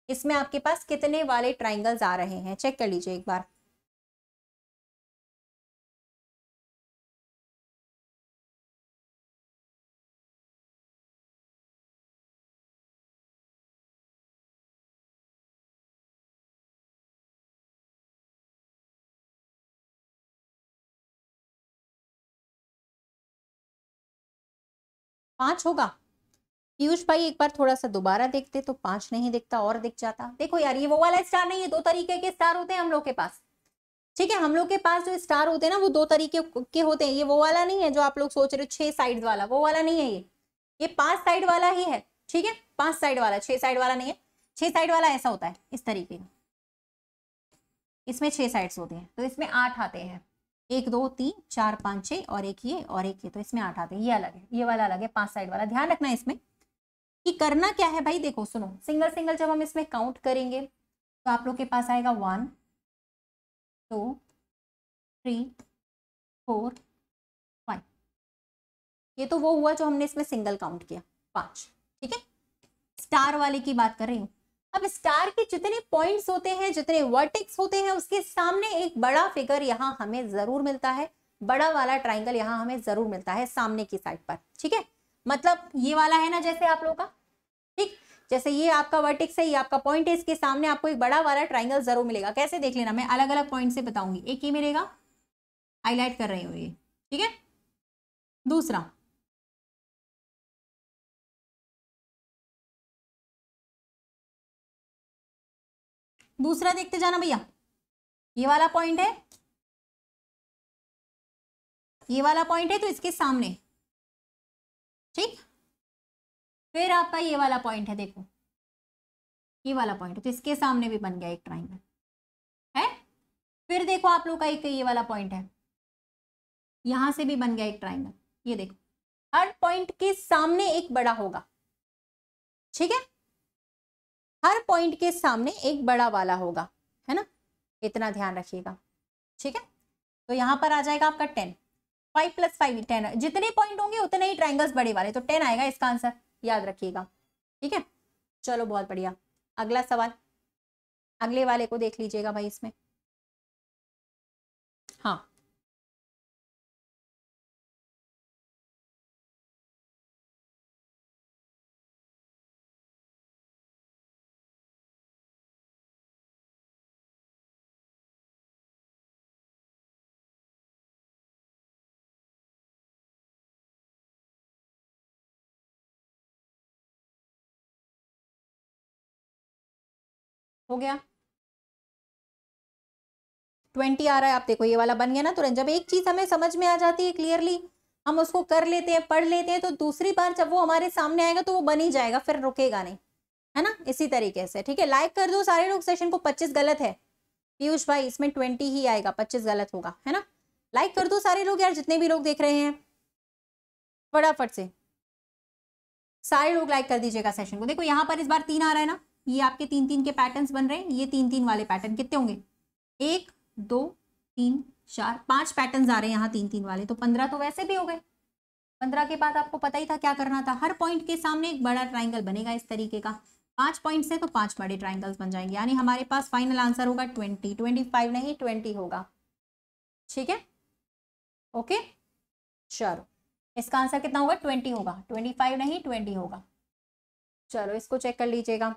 इसमें आपके पास कितने वाले ट्राइंगल्स आ रहे हैं चेक कर लीजिए एक बार पांच होगा पीयूष भाई एक बार थोड़ा सा दोबारा देखते तो पांच नहीं देखता और दिख जाता देखो यार ये वो वाला स्टार नहीं है दो तरीके के स्टार होते हैं हम लोग के पास ठीक है हम लोग के पास जो स्टार होते हैं ना वो दो तरीके के होते हैं ये वो वाला नहीं है जो आप लोग सोच रहे हो छह साइड वाला वो वाला नहीं है ये ये पांच साइड वाला ही है ठीक है पांच साइड वाला छह साइड वाला नहीं है छह साइड वाला ऐसा होता है इस तरीके का इसमें छह साइड्स होते हैं तो इसमें आठ आते हैं एक दो तीन चार पाँच छः और एक ये और एक ये तो इसमें आठ आते हैं ये अलग है ये वाला अलग है पांच साइड वाला ध्यान रखना है इसमें कि करना क्या है भाई देखो सुनो सिंगल सिंगल जब हम इसमें काउंट करेंगे तो आप लोग के पास आएगा one two three four five ये तो वो हुआ जो हमने इसमें सिंगल काउंट किया पाँच ठीक है स्टार वाले की बात कर रही हूँ अब स्टार के जितने पॉइंट्स होते हैं जितने वर्टिक्स होते हैं उसके सामने एक बड़ा फिगर यहाँ हमें जरूर मिलता है बड़ा वाला ट्राइंगल यहाँ हमें जरूर मिलता है सामने की साइड पर ठीक है मतलब ये वाला है ना जैसे आप लोगों का ठीक जैसे ये आपका वर्टिक्स है ये आपका पॉइंट है इसके सामने आपको एक बड़ा वाला ट्राइंगल जरूर मिलेगा कैसे देख लेना मैं अलग अलग पॉइंट से बताऊंगी एक ये मिलेगा हाईलाइट कर रही हूँ ये ठीक है दूसरा दूसरा देखते जाना भैया ये वाला पॉइंट है ये वाला पॉइंट है तो इसके सामने ठीक फिर आपका ये वाला पॉइंट है देखो ये वाला पॉइंट तो इसके सामने भी बन गया एक ट्राइंगल है फिर देखो आप लोग का एक ये वाला पॉइंट है यहां से भी बन गया एक ट्राइंगल ये देखो हर पॉइंट के सामने एक बड़ा होगा ठीक है हर पॉइंट के सामने एक बड़ा वाला होगा है ना इतना ध्यान रखिएगा ठीक है तो यहाँ पर आ जाएगा आपका ten five plus five ten जितने पॉइंट होंगे उतने ही ट्राइंगल्स बड़े वाले तो टेन आएगा इसका आंसर याद रखिएगा ठीक है चलो बहुत बढ़िया अगला सवाल अगले वाले को देख लीजिएगा भाई इसमें हाँ हो गया ट्वेंटी आ रहा है आप देखो ये वाला बन गया ना तुरंत तो जब एक चीज़ हमें समझ में आ जाती है क्लियरली हम उसको कर लेते हैं पढ़ लेते हैं तो दूसरी बार जब वो हमारे सामने आएगा तो वो बन ही जाएगा फिर रुकेगा नहीं है ना इसी तरीके से ठीक है लाइक कर दो सारे लोग सेशन को पच्चीस गलत है पीयूष भाई इसमें ट्वेंटी ही आएगा पच्चीस गलत होगा है ना लाइक कर दो सारे लोग यार जितने भी लोग देख रहे हैं फटाफट से सारे लोग लाइक कर दीजिएगा सेशन को देखो यहाँ पर इस बार तीन आ रहा है ना ये आपके तीन तीन के पैटर्न्स बन रहे हैं ये तीन तीन वाले पैटर्न कितने होंगे एक दो तीन चार पांच पैटर्न्स आ रहे हैं यहाँ तीन तीन वाले तो पंद्रह तो वैसे भी हो गए पंद्रह के बाद आपको पता ही था क्या करना था हर पॉइंट के सामने एक बड़ा ट्राइंगल बनेगा इस तरीके का पांच पॉइंट्स है तो पांच बड़े ट्राइंगल्स बन जाएंगे यानी हमारे पास फाइनल आंसर होगा ट्वेंटी ट्वेंटी फाइव नहीं ट्वेंटी होगा ठीक है ओके चलो इसका आंसर कितना होगा ट्वेंटी होगा ट्वेंटी फाइव नहीं ट्वेंटी होगा चलो इसको चेक कर लीजिएगा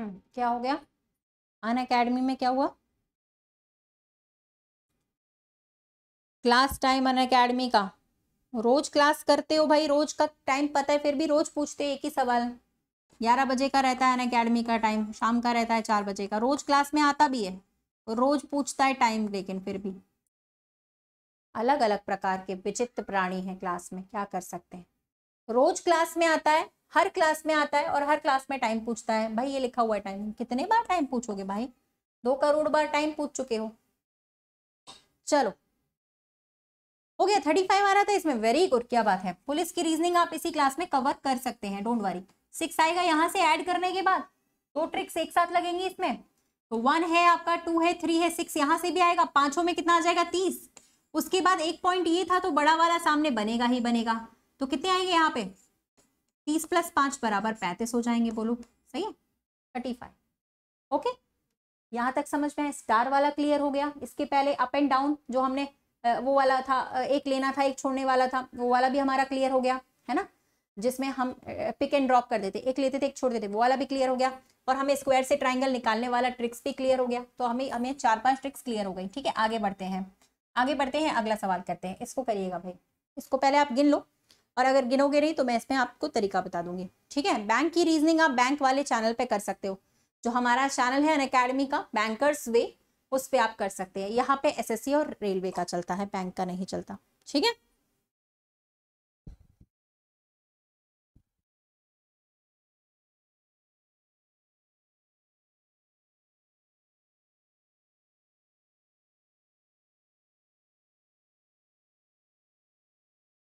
हम्म, क्या हो गया अन अकेडमी में क्या हुआ क्लास टाइम अन अकेडमी का रोज क्लास करते हो भाई रोज का टाइम पता है फिर भी रोज पूछते एक ही सवाल ग्यारह बजे का रहता है अन अकेडमी का टाइम शाम का रहता है चार बजे का रोज क्लास में आता भी है रोज पूछता है टाइम लेकिन फिर भी अलग अलग प्रकार के विचित्र प्राणी हैं क्लास में क्या कर सकते हैं रोज क्लास में आता है हर क्लास में आता है और हर क्लास में टाइम पूछता है भाई ये लिखा हुआ है टाइम कितने बार टाइम पूछोगे भाई दो करोड़ बार टाइम पूछ चुके हो चलो हो गया थर्टी फाइव आ रहा था इसमें वेरी गुड क्या बात है पुलिस की रीजनिंग आप इसी क्लास में कवर कर सकते हैं डोंट वरी सिक्स आएगा यहाँ से ऐड करने के बाद दो ट्रिक्स एक साथ लगेंगी इसमें तो वन है आपका टू है थ्री है सिक्स यहाँ से भी आएगा पांचों में कितना आ जाएगा तीस उसके बाद एक पॉइंट ये था तो बड़ा वाला सामने बनेगा ही बनेगा तो कितने आएंगे यहाँ पे तीस प्लस पांच बराबर पैंतीस हो जाएंगे बोलो सही है थर्टी फाइव ओके यहां तक समझ में स्टार वाला क्लियर हो गया इसके पहले अप एंड डाउन जो हमने वो वाला था एक लेना था एक छोड़ने वाला था वो वाला भी हमारा क्लियर हो गया है ना जिसमें हम पिक एंड ड्रॉप कर देते एक लेते थे एक छोड़ देते वो वाला भी क्लियर हो गया और हमें स्क्वायर से ट्राइंगल निकालने वाला ट्रिक्स भी क्लियर हो गया तो हमें हमें चार पांच ट्रिक्स क्लियर हो गई ठीक है आगे बढ़ते हैं आगे बढ़ते हैं अगला सवाल करते हैं इसको करिएगा भाई इसको पहले आप गिन लो और अगर गिनोगे नहीं तो मैं इसमें आपको तरीका बता दूंगी ठीक है बैंक की रीजनिंग आप बैंक वाले चैनल पे कर सकते हो जो हमारा चैनल है अन अकेडमी का बैंकर्स वे उस पर आप कर सकते हैं यहाँ पे एसएससी और रेलवे का चलता है बैंक का नहीं चलता ठीक है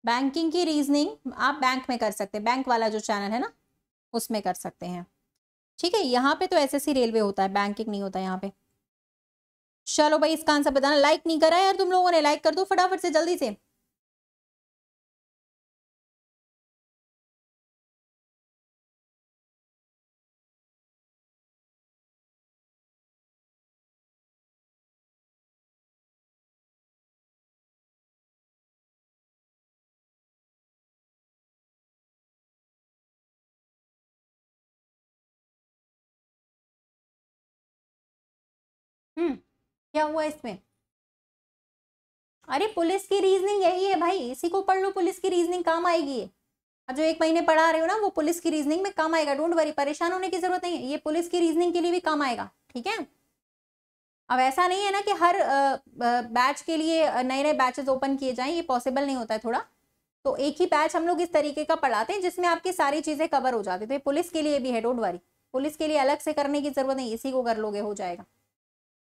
बैंकिंग की रीजनिंग आप बैंक में कर सकते हैं बैंक वाला जो चैनल है ना उसमें कर सकते हैं ठीक है यहाँ पे तो सी रेलवे होता है बैंकिंग नहीं होता यहाँ पे चलो भाई इसका आंसर बताना लाइक नहीं करा यार तुम लोगों ने लाइक कर दो फटाफट से जल्दी से क्या हुआ इसमें अरे पुलिस की रीजनिंग यही है भाई इसी को पढ़ लो पुलिस की रीजनिंग काम आएगी अब जो एक महीने पढ़ा रहे हो ना वो पुलिस की रीजनिंग में काम आएगा डोंट वरी परेशान होने की जरूरत नहीं है ये पुलिस की रीजनिंग के लिए भी काम आएगा ठीक है अब ऐसा नहीं है ना कि हर बैच के लिए नए नए बैचेस ओपन किए जाएं ये पॉसिबल नहीं होता है थोड़ा तो एक ही बैच हम लोग इस तरीके का पढ़ाते हैं जिसमें आपकी सारी चीज़ें कवर हो जाती है तो ये पुलिस के लिए भी है डोंट वरी पुलिस के लिए अलग से करने की जरूरत नहीं इसी को कर लोगे हो जाएगा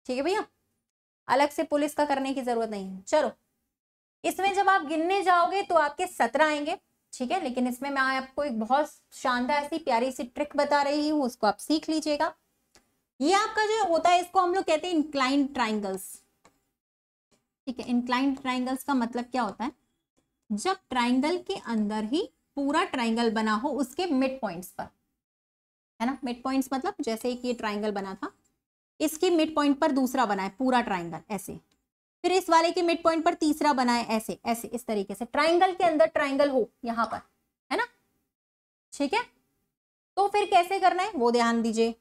ठीक है भैया अलग से पुलिस का करने की जरूरत नहीं है चलो इसमें जब आप गिनने जाओगे तो आपके सत्रह आएंगे ठीक है लेकिन इसमें मैं आपको एक बहुत शानदार सी प्यारी सी ट्रिक बता रही हूँ उसको आप सीख लीजिएगा ये आपका जो होता है इसको हम लोग कहते हैं इंक्लाइन ट्राइंगल्स ठीक है इंक्लाइन ट्राइंगल्स का मतलब क्या होता है जब ट्राइंगल के अंदर ही पूरा ट्राइंगल बना हो उसके मिड पॉइंट्स पर है ना मिड पॉइंट्स मतलब जैसे कि ये ट्राइंगल बना था इसकी मिड पॉइंट पर दूसरा बनाए पूरा ट्राइंगल ऐसे फिर इस वाले के मिड पॉइंट पर तीसरा बनाए ऐसे ऐसे इस तरीके से ट्राइंगल के अंदर ट्राइंगल हो यहाँ पर है ना ठीक है तो फिर कैसे करना है वो ध्यान दीजिए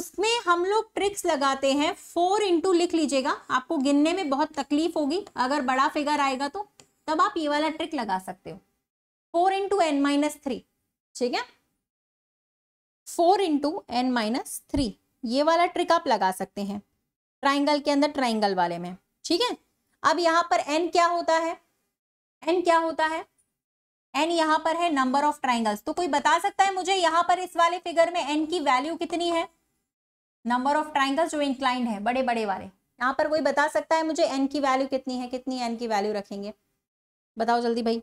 उसमें हम लोग ट्रिक्स लगाते हैं फोर इंटू लिख लीजिएगा आपको गिनने में बहुत तकलीफ होगी अगर बड़ा फिगर आएगा तो तब आप ये वाला ट्रिक लगा सकते हो four into n minus three ठीक है four into n minus three ये वाला ट्रिक आप लगा सकते हैं ट्राइंगल के अंदर ट्राइंगल वाले में ठीक है अब यहाँ पर एन क्या होता है एन क्या होता है एन यहाँ पर है नंबर ऑफ ट्राइंगल्स तो कोई बता सकता है मुझे यहाँ पर इस वाले फिगर में एन की वैल्यू कितनी है नंबर ऑफ ट्राइंगल्स जो इंक्लाइंड है बड़े बड़े वाले यहाँ पर कोई बता सकता है मुझे एन की वैल्यू कितनी है कितनी एन की वैल्यू रखेंगे बताओ जल्दी भाई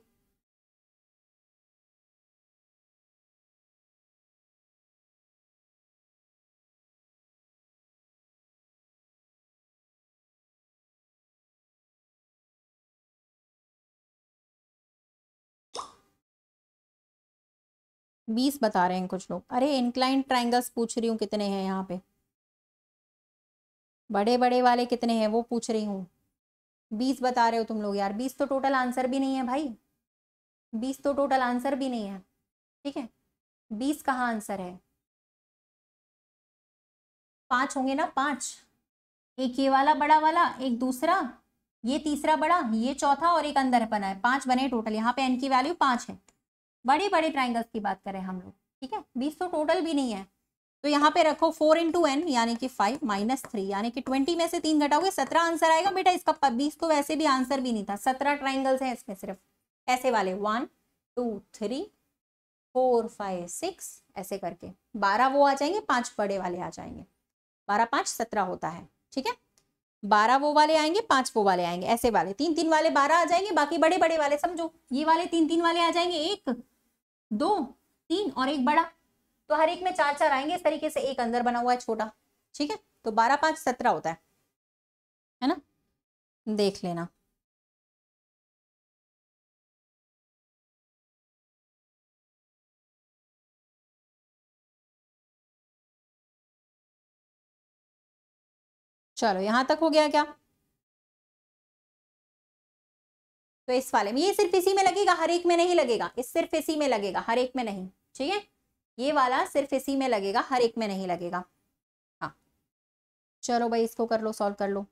बीस बता रहे हैं कुछ लोग अरे इंक्लाइन ट्राइंगल्स पूछ रही हूँ कितने हैं यहाँ पे बड़े बड़े वाले कितने हैं वो पूछ रही हूँ बीस बता रहे हो तुम लोग यार बीस तो टोटल आंसर भी नहीं है भाई बीस तो टोटल आंसर भी नहीं है ठीक है बीस कहाँ आंसर है पांच होंगे ना पांच एक ये वाला बड़ा वाला एक दूसरा ये तीसरा बड़ा ये चौथा और एक अंदर बना है पांच बने टोटल यहाँ पे एन की वैल्यू पांच है बड़े बड़े ट्राइंगल्स की बात करें हम लोग ठीक है बीस तो टोटल भी नहीं है तो यहाँ पे रखो फोर इंटू एन यानी कि फाइव माइनस थ्री यानी कि ट्वेंटी में से तीन घटाओगे सत्रह आंसर आएगा बेटा इसका बीस तो वैसे भी आंसर भी नहीं था सत्रह ट्राइंगल्स हैं इसमें सिर्फ ऐसे वाले one two three four five six ऐसे करके बारह वो आ जाएंगे पांच बड़े वाले आ जाएंगे बारह पांच सत्रह होता है ठीक है बारह वो वाले आएंगे पांच वो वाले आएंगे ऐसे वाले तीन तीन वाले बारह आ जाएंगे बाकी बड़े बड़े वाले समझो ये वाले तीन तीन वाले आ जाएंगे एक दो तीन और एक बड़ा तो हर एक में चार चार आएंगे इस तरीके से एक अंदर बना हुआ है छोटा ठीक है तो बारह पांच सत्रह होता है है ना देख लेना चलो यहां तक हो गया क्या तो इस वाले में ये सिर्फ इसी में लगेगा हर एक में नहीं लगेगा इस सिर्फ इसी में लगेगा हर एक में नहीं ठीक है ये वाला सिर्फ इसी में लगेगा हर एक में नहीं लगेगा हाँ चलो भाई इसको कर लो सॉल्व कर लो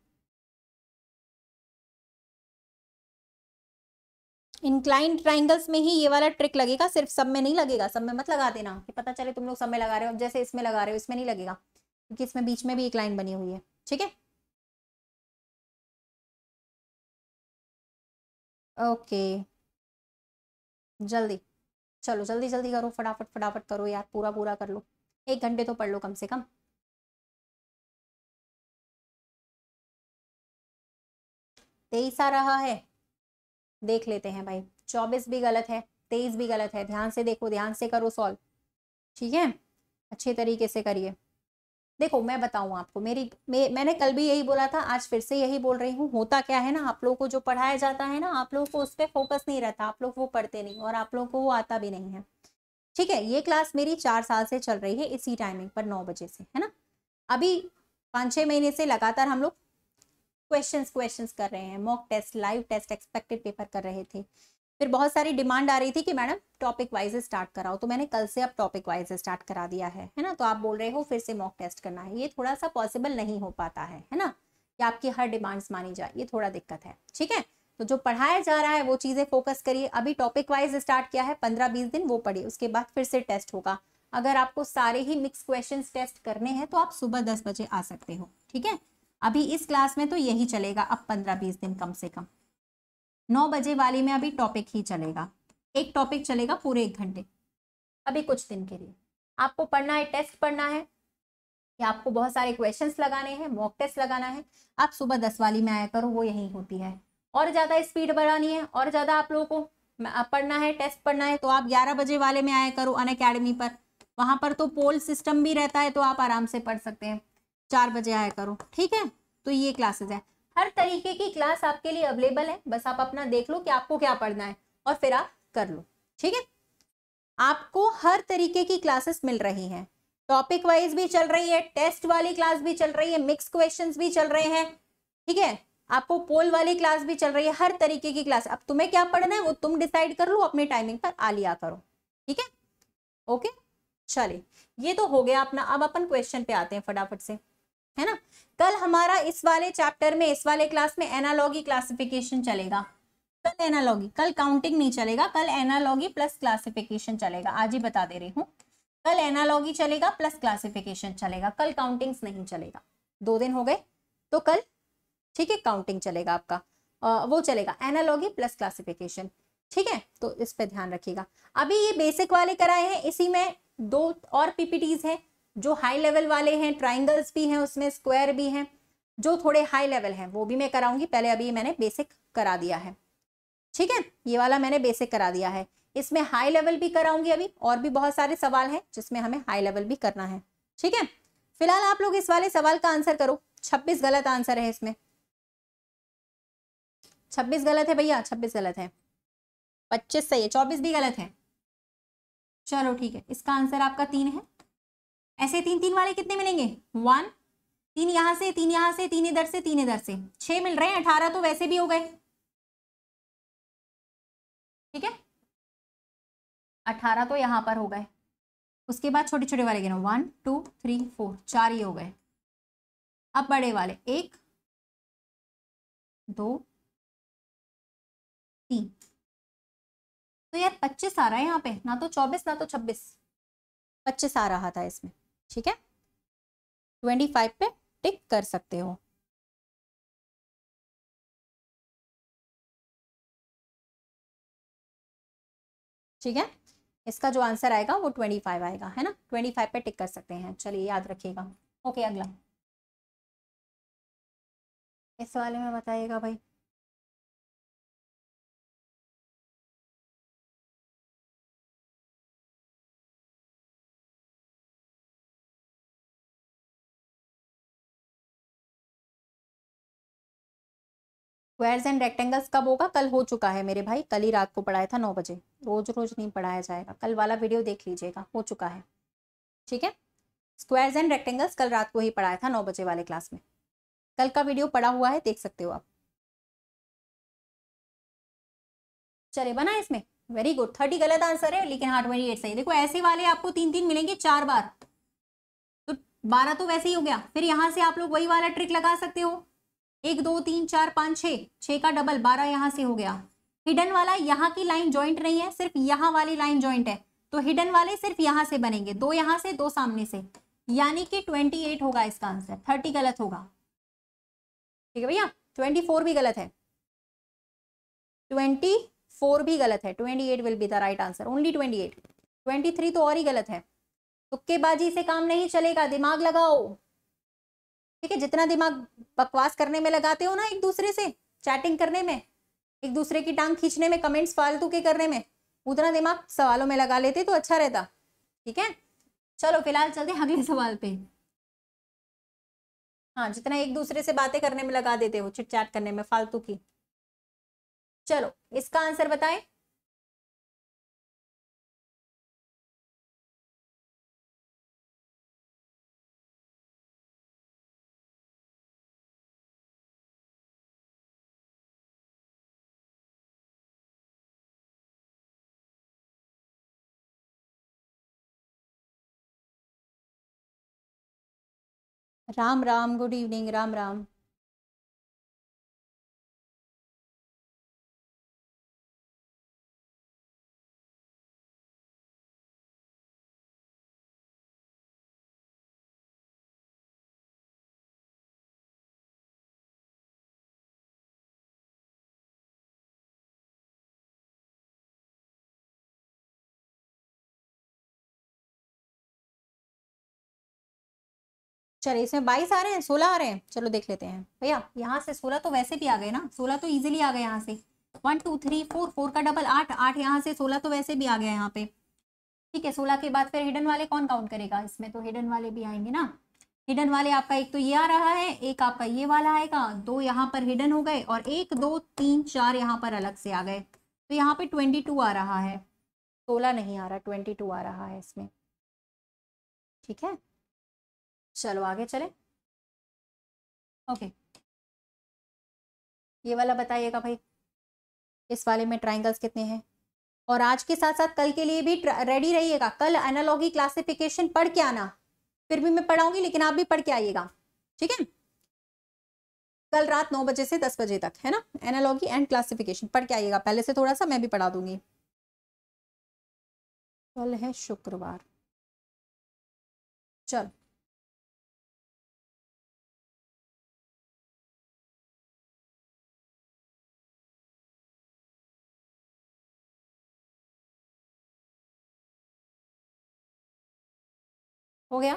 इंक्लाइन ट्राइंगल्स में ही ये वाला ट्रिक लगेगा सिर्फ सब में नहीं लगेगा सब में मत लगा देना कि पता चले तुम लोग सब में लगा रहे हो अब जैसे इसमें लगा रहे हो इसमें नहीं लगेगा क्योंकि इसमें बीच में भी एक लाइन बनी हुई है ठीक है ओके जल्दी चलो जल्दी जल्दी करो फटाफट फटाफट करो यार पूरा पूरा कर लो एक घंटे तो पढ़ लो कम से कम तेईस आ रहा है देख लेते हैं भाई चौबीस भी गलत है तेईस भी गलत है ध्यान से देखो ध्यान से करो सॉल्व ठीक है अच्छे तरीके से करिए देखो मैं बताऊं आपको मेरी मे, मैंने कल भी यही बोला था आज फिर से यही बोल रही हूँ होता क्या है ना आप लोगों को जो पढ़ाया जाता है ना आप लोगों को उस पर फोकस नहीं रहता आप लोग वो पढ़ते नहीं और आप लोगों को वो आता भी नहीं है ठीक है ये क्लास मेरी चार साल से चल रही है इसी टाइमिंग पर नौ बजे से है ना अभी पाँच छः महीने से लगातार हम लोग क्वेश्चन क्वेश्चन कर रहे हैं mock test live test expected paper कर रहे थे फिर बहुत सारी डिमांड आ रही थी कि मैडम टॉपिक वाइज स्टार्ट कराओ तो मैंने कल से अब टॉपिक वाइज स्टार्ट करा दिया है है ना तो आप बोल रहे हो फिर से मॉक टेस्ट करना है ये थोड़ा सा पॉसिबल नहीं हो पाता है है ना कि आपकी हर डिमांड्स मानी जाए ये थोड़ा दिक्कत है ठीक है तो जो पढ़ाया जा रहा है वो चीज़ें फोकस करिए अभी टॉपिक वाइज स्टार्ट किया है पंद्रह बीस दिन वो पढ़िए उसके बाद फिर से टेस्ट होगा अगर आपको सारे ही मिक्स क्वेश्चन टेस्ट करने हैं तो आप सुबह दस बजे आ सकते हो ठीक है अभी इस क्लास में तो यही चलेगा अब पंद्रह बीस दिन कम से कम नौ बजे वाली में अभी टॉपिक ही चलेगा एक टॉपिक चलेगा पूरे एक घंटे अभी कुछ दिन के लिए आपको पढ़ना है टेस्ट पढ़ना है या आपको बहुत सारे क्वेश्चंस लगाने हैं मॉक टेस्ट लगाना है आप सुबह दस वाली में आया करो वो यही होती है और ज़्यादा स्पीड बढ़ानी है और ज़्यादा आप लोगों को पढ़ना है टेस्ट पढ़ना है तो आप ग्यारह बजे वाले में आया करो अन अकेडमी पर वहाँ पर तो पोल सिस्टम भी रहता है तो आप आराम से पढ़ सकते हैं चार बजे आया करो ठीक है तो ये क्लासेज है हर तरीके की क्लास आपके लिए अवेलेबल है बस आप अपना देख लो कि आपको क्या पढ़ना है और फिर आप कर लो ठीक है आपको हर तरीके की क्लासेस मिल रही हैं टॉपिक वाइज भी चल रही है टेस्ट वाली क्लास भी चल रही है मिक्स क्वेश्चंस भी चल रहे हैं ठीक है आपको पोल वाली क्लास भी चल रही है हर तरीके की क्लास अब तुम्हें क्या पढ़ना है वो तुम डिसाइड कर लो अपने टाइमिंग पर आ लिया करो ठीक है ओके चलिए ये तो हो गया अपना अब अपन क्वेश्चन पे आते हैं फटाफट से है ना कल हमारा इस वाले चैप्टर में इस वाले क्लास में एनालॉगी क्लासिफिकेशन चलेगा कल एनालॉगी कल काउंटिंग नहीं चलेगा कल एनालॉगी प्लस क्लासिफिकेशन चलेगा आज ही बता दे रही हूँ कल एनालॉगी चलेगा प्लस क्लासिफिकेशन चलेगा कल काउंटिंग्स नहीं चलेगा दो दिन हो गए तो कल ठीक है काउंटिंग चलेगा आपका आ, वो चलेगा एनालॉगी प्लस क्लासिफिकेशन ठीक है तो इस पे ध्यान रखिएगा अभी ये बेसिक वाले कराए हैं इसी में दो और पीपीटीज हैं जो हाई लेवल वाले हैं ट्राइंगल्स भी हैं उसमें स्क्वायर भी हैं जो थोड़े हाई लेवल हैं वो भी मैं कराऊंगी पहले अभी मैंने बेसिक करा दिया है ठीक है ये वाला मैंने बेसिक करा दिया है इसमें हाई लेवल भी कराऊंगी अभी और भी बहुत सारे सवाल हैं जिसमें हमें हाई लेवल भी करना है ठीक है फिलहाल आप लोग इस वाले सवाल का आंसर करो छब्बीस गलत आंसर है इसमें छब्बीस गलत है भैया छब्बीस गलत है पच्चीस सही है चौबीस भी गलत है चलो ठीक है इसका आंसर आपका तीन है ऐसे तीन तीन वाले कितने मिलेंगे वन तीन यहां से तीन यहां से तीन इधर से तीन इधर से छह मिल रहे हैं अठारह तो वैसे भी हो गए ठीक है अठारह तो यहां पर हो गए उसके बाद छोटे छोटे वाले गिनो वन टू थ्री फोर चार ही हो गए अब बड़े वाले एक दो तीन तो यार पच्चीस आ रहा है यहाँ पे ना तो चौबीस ना तो छब्बीस पच्चीस आ रहा था इसमें ठीक है ट्वेंटी फाइव पे टिक कर सकते हो ठीक है इसका जो आंसर आएगा वो ट्वेंटी फाइव आएगा है ना ट्वेंटी फाइव पे टिक कर सकते हैं चलिए याद रखिएगा ओके अगला इस वाले में बताइएगा भाई स्क्वायर्स एंड रेक्टेंगल्स कब होगा कल हो चुका है मेरे भाई कल ही रात को पढ़ाया था नौ बजे रोज रोज नहीं पढ़ाया जाएगा कल वाला वीडियो देख लीजिएगा हो चुका है ठीक है स्क्वायर्स एंड रेक्टेंगल्स कल रात को ही पढ़ाया था नौ बजे वाले क्लास में कल का वीडियो पढ़ा हुआ है देख सकते हो आप चले बना इसमें वेरी गुड थर्टी गलत आंसर है लेकिन हाँ ट्वेंटी एट सही देखो ऐसे वाले आपको तीन तीन मिलेंगे चार बार तो बारह तो वैसे ही हो गया फिर यहाँ से आप लोग वही वाला ट्रिक लगा सकते हो एक दो तीन चार पाँच छः छः का डबल बारह यहाँ से हो गया हिडन वाला यहाँ की लाइन ज्वाइंट नहीं है सिर्फ यहाँ वाली लाइन ज्वाइंट है तो हिडन वाले सिर्फ यहाँ से बनेंगे दो यहाँ से दो सामने से यानी कि ट्वेंटी एट होगा इसका आंसर थर्टी गलत होगा ठीक है भैया ट्वेंटी फोर भी गलत है ट्वेंटी फोर भी गलत है twenty eight will be the right answer only twenty eight twenty three तो और ही गलत है तुक्केबाजी से काम नहीं चलेगा दिमाग लगाओ ठीक है जितना दिमाग बकवास करने में लगाते हो ना एक दूसरे से चैटिंग करने में एक दूसरे की टांग खींचने में कमेंट्स फालतू के करने में उतना दिमाग सवालों में लगा लेते तो अच्छा रहता ठीक है चलो फिलहाल चलते अगले सवाल पे हाँ जितना एक दूसरे से बातें करने में लगा देते हो चिट चैट करने में फालतू की चलो इसका आंसर बताएं राम राम गुड इवनिंग राम राम चलिए इसमें बाईस आ रहे हैं सोलह आ रहे हैं चलो देख लेते हैं भैया यहाँ से सोलह तो वैसे भी आ गए ना सोलह तो इजीली आ गए यहाँ से one two three four four का डबल आठ आठ यहाँ से सोलह तो वैसे भी आ गया यहाँ पे ठीक है सोलह के बाद फिर हिडन वाले कौन काउंट करेगा इसमें तो हिडन वाले भी आएंगे ना हिडन वाले आपका एक तो ये आ रहा है एक आपका ये वाला आएगा दो यहाँ पर हिडन हो गए और एक दो तीन चार यहाँ पर अलग से आ गए तो यहाँ पे ट्वेंटी टू आ रहा है सोलह नहीं आ रहा ट्वेंटी टू आ रहा है इसमें ठीक है चलो आगे चले ओके ये वाला बताइएगा भाई इस वाले में ट्राइंगल्स कितने हैं और आज के साथ साथ कल के लिए भी रेडी रहिएगा कल एनालॉगी क्लासिफिकेशन पढ़ के आना फिर भी मैं पढ़ाऊंगी लेकिन आप भी पढ़ के आइएगा ठीक है कल रात नौ बजे से दस बजे तक है ना एनालॉगी एंड क्लासिफिकेशन पढ़ के आइएगा पहले से थोड़ा सा मैं भी पढ़ा दूंगी कल है शुक्रवार चल हो गया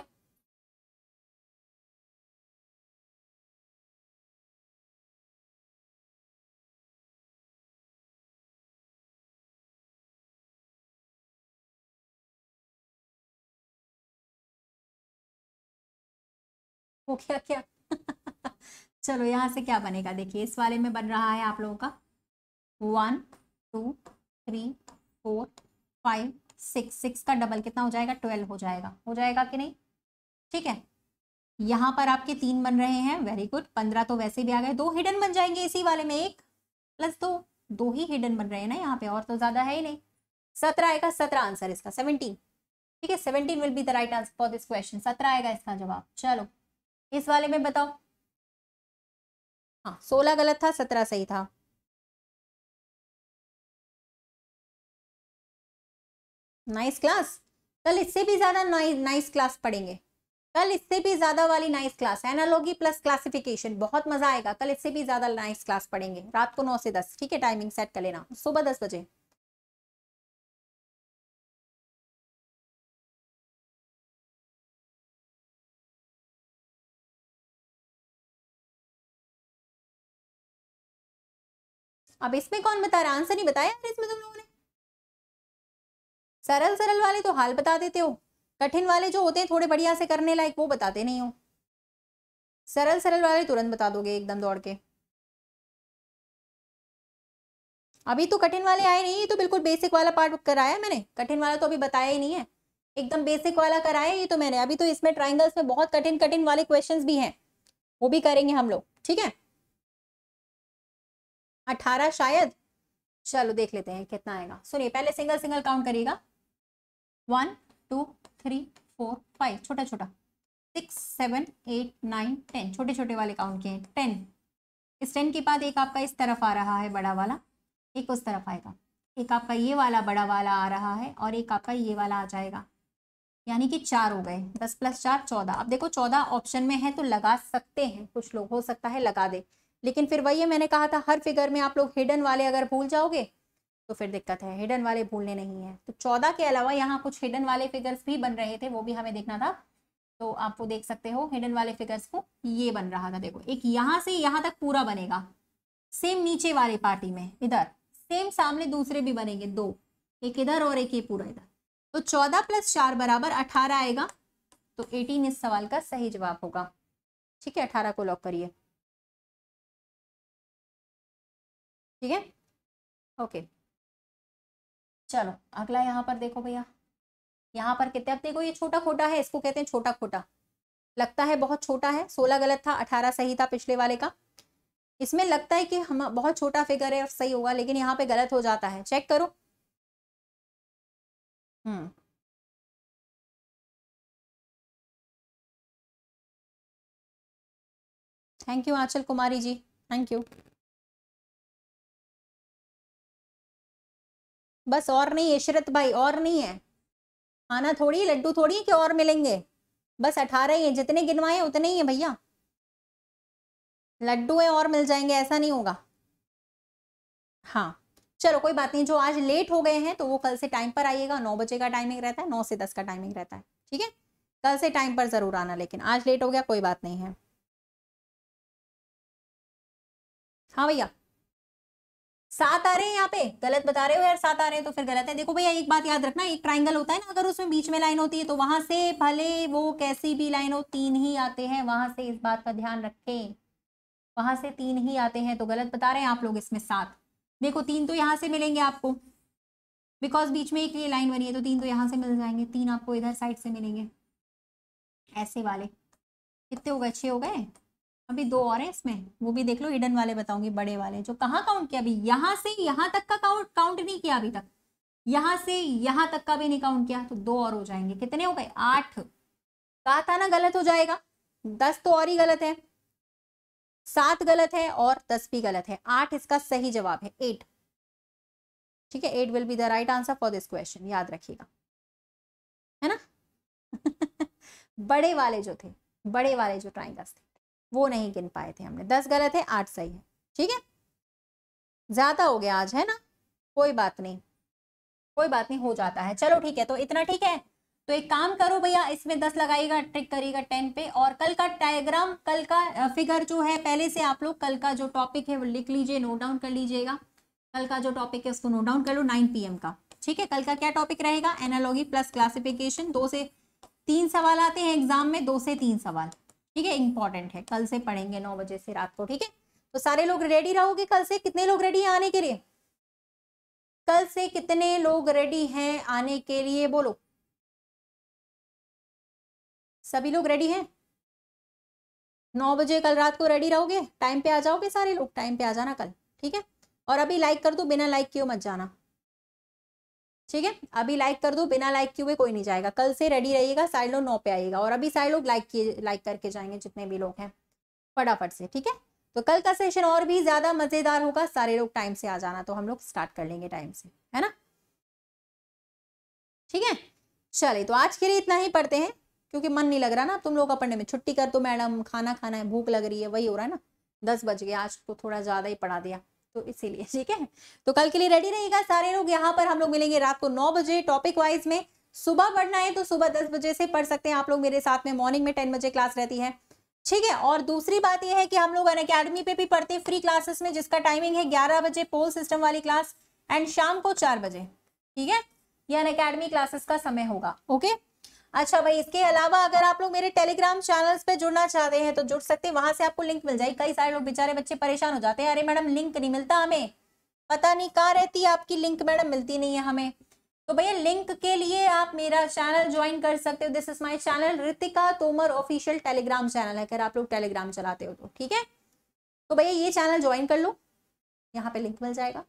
हो गया क्या चलो यहां से क्या बनेगा देखिए इस वाले में बन रहा है आप लोगों का one two three four five six six का डबल कितना हो जाएगा ट्वेल्व हो जाएगा हो जाएगा कि नहीं ठीक है यहाँ पर आपके तीन बन रहे हैं वेरी गुड पंद्रह तो वैसे भी आ गए दो हिडन बन जाएंगे इसी वाले में एक प्लस दो दो ही हिडन बन रहे हैं ना यहाँ पे और तो ज्यादा है ही नहीं सत्रह आएगा सत्रह आंसर इसका सेवनटीन ठीक है seventeen will be the right answer for this question सत्रह आएगा इसका जवाब चलो इस वाले में बताओ हाँ सोलह गलत था सत्रह सही था नाइस क्लास कल इससे भी ज़्यादा नाइस क्लास पढ़ेंगे कल इससे भी ज़्यादा वाली nice class analogy plus classification बहुत मज़ा आएगा कल इससे भी ज़्यादा नाइस क्लास पढ़ेंगे रात को नौ से दस ठीक है टाइमिंग सेट कर लेना सुबह दस बजे अब इसमें कौन बता रहा आंसर नहीं बताया इसमें तुम लोगों ने सरल सरल वाले तो हाल बता देते हो कठिन वाले जो होते हैं थोड़े बढ़िया से करने लायक वो बताते नहीं हो सरल सरल वाले तुरंत बता दोगे एकदम दौड़ के अभी तो कठिन वाले आए नहीं ये तो बिल्कुल बेसिक वाला पार्ट कराया मैंने कठिन वाला तो अभी बताया ही नहीं है एकदम बेसिक वाला कराया ये तो मैंने अभी तो इसमें ट्राइंगल्स में बहुत कठिन कठिन वाले क्वेश्चन भी हैं वो भी करेंगे हम लोग ठीक है अठारह शायद चलो देख लेते हैं कितना आएगा सुनिए पहले सिंगल सिंगल काउंट करिएगा one two three four five छोटा छोटा six seven eight nine ten छोटे छोटे वाले काउंट किए टेन इस टेन के बाद एक आपका इस तरफ आ रहा है बड़ा वाला एक उस तरफ आएगा एक आपका ये वाला बड़ा वाला आ रहा है और एक आपका ये वाला आ जाएगा यानी कि चार हो गए दस प्लस चार चौदह अब देखो चौदह ऑप्शन में है तो लगा सकते हैं कुछ लोग हो सकता है लगा दे लेकिन फिर वही मैंने कहा था हर फिगर में आप लोग हिडन वाले अगर भूल जाओगे तो फिर दिक्कत है हिडन वाले भूलने नहीं है तो चौदह के अलावा यहाँ कुछ हिडन वाले फिगर्स भी बन रहे थे वो भी हमें देखना था तो आप वो देख सकते हो हिडन वाले फिगर्स को ये बन रहा था देखो एक यहाँ से यहाँ तक पूरा बनेगा सेम नीचे वाले पार्टी में इधर सेम सामने दूसरे भी बनेंगे दो एक इधर और एक ये पूरा इधर तो चौदह प्लस चार बराबर अठारह आएगा तो एटीन इस सवाल का सही जवाब होगा ठीक है अठारह को लॉक करिए ठीक है ओके okay. चलो अगला यहाँ पर देखो भैया यहाँ पर कितने अब देखो ये छोटा खोटा है इसको कहते हैं छोटा खोटा लगता है बहुत छोटा है सोलह गलत था अठारह सही था पिछले वाले का इसमें लगता है कि हम बहुत छोटा फिगर है और सही होगा लेकिन यहाँ पे गलत हो जाता है चेक करो हम्म thank you Aanchal Kumari ji thank you बस और नहीं इशरत भाई और नहीं है खाना थोड़ी लड्डू थोड़ी है कि और मिलेंगे बस अठारह ही है जितने गिनवाए उतने ही है भैया लड्डू है और मिल जाएंगे ऐसा नहीं होगा हाँ चलो कोई बात नहीं जो आज लेट हो गए हैं तो वो कल से टाइम पर आइएगा नौ बजे का टाइमिंग रहता है नौ से दस का टाइमिंग रहता है ठीक है कल से टाइम पर जरूर आना लेकिन आज लेट हो गया कोई बात नहीं है हाँ भैया सात आ रहे हैं यहाँ पे गलत बता रहे हो यार सात आ रहे हैं तो फिर गलत है देखो भैया एक बात याद रखना एक ट्राइंगल होता है ना अगर उसमें बीच में लाइन होती है तो वहां से भले वो कैसी भी लाइन हो तीन ही आते हैं वहां से इस बात का ध्यान रखें वहां से तीन ही आते हैं तो गलत बता रहे हैं आप लोग इसमें सात देखो तीन तो यहाँ से मिलेंगे आपको बिकॉज बीच में एक ये लाइन बनी है तो तीन तो यहाँ से मिल जाएंगे तीन आपको इधर साइड से मिलेंगे ऐसे वाले कितने हो गए छः हो गए अभी दो और हैं इसमें वो भी देख लो इडन वाले बताऊंगी बड़े वाले जो कहाँ काउंट किया अभी यहाँ से यहाँ तक का काउंट काउंट नहीं किया अभी तक यहाँ से यहाँ तक का भी नहीं काउंट किया तो दो और हो जाएंगे कितने हो गए आठ कहा था ना गलत हो जाएगा दस तो और ही गलत है सात गलत है और दस भी गलत है आठ इसका सही जवाब है एट ठीक है eight will be the right answer for this question याद रखिएगा है ना बड़े वाले जो थे बड़े वाले जो ट्राइंगल्स थे वो नहीं गिन पाए थे हमने दस गलत है आठ सही है ठीक है ज़्यादा हो गया आज है ना कोई बात नहीं कोई बात नहीं हो जाता है चलो ठीक है तो इतना ठीक है तो एक काम करो भैया इसमें दस लगाइएगा ट्रिक करिएगा टेन पे और कल का डायग्राम कल का फिगर जो है पहले से आप लोग कल का जो टॉपिक है वो लिख लीजिए नोट डाउन कर लीजिएगा कल का जो टॉपिक है उसको नोट डाउन कर लो नाइन पी का ठीक है कल का क्या टॉपिक रहेगा एनालॉगी प्लस क्लासिफिकेशन दो से तीन सवाल आते हैं एग्जाम में दो से तीन सवाल ठीक है इंपॉर्टेंट है कल से पढ़ेंगे नौ बजे से रात को ठीक है तो सारे लोग रेडी रहोगे कल से कितने लोग रेडी आने के लिए कल से कितने लोग रेडी हैं आने के लिए बोलो सभी लोग रेडी हैं नौ बजे कल रात को रेडी रहोगे टाइम पे आ जाओगे सारे लोग टाइम पे आ जाना कल ठीक है और अभी लाइक कर दो बिना लाइक किए मत जाना ठीक है अभी लाइक कर दो बिना लाइक किए हुए कोई नहीं जाएगा कल से रेडी रहिएगा साइड लोग नौ पे आइएगा और अभी साइड लोग लाइक किए लाइक करके जाएंगे जितने भी लोग हैं फटाफट से ठीक है तो कल का सेशन और भी ज़्यादा मज़ेदार होगा सारे लोग टाइम से आ जाना तो हम लोग स्टार्ट कर लेंगे टाइम से है ना ठीक है चले तो आज के लिए इतना ही पढ़ते हैं क्योंकि मन नहीं लग रहा ना तुम लोग का पढ़ने में छुट्टी कर दो मैडम खाना खाना है भूख लग रही है वही हो रहा है ना दस बज गए आज तो थोड़ा ज़्यादा ही पढ़ा दिया तो इसीलिए ठीक है तो कल के लिए रेडी रहेगा सारे लोग यहाँ पर हम लोग मिलेंगे रात को नौ बजे टॉपिक वाइज में सुबह पढ़ना है तो सुबह दस बजे से पढ़ सकते हैं आप लोग मेरे साथ में मॉर्निंग में टेन बजे क्लास रहती है ठीक है और दूसरी बात यह है कि हम लोग अन अकेडमी पे भी पढ़ते हैं फ्री क्लासेस में जिसका टाइमिंग है ग्यारह बजे पोल सिस्टम वाली क्लास एंड शाम को चार बजे ठीक है ये अन अकेडमी क्लासेस का समय होगा ओके अच्छा भाई इसके अलावा अगर आप लोग मेरे टेलीग्राम चैनल्स पे जुड़ना चाहते हैं तो जुड़ सकते हैं वहां से आपको लिंक मिल जाएगी कई सारे लोग बेचारे बच्चे परेशान हो जाते हैं अरे मैडम लिंक नहीं मिलता हमें पता नहीं कहाँ रहती है आपकी लिंक मैडम मिलती नहीं है हमें तो भैया लिंक के लिए आप मेरा चैनल ज्वाइन कर सकते हो this is my channel Ritika Tomar official Telegram channel है अगर आप लोग टेलीग्राम चलाते हो तो ठीक है तो भैया ये चैनल ज्वाइन कर लो यहाँ पे लिंक मिल जाएगा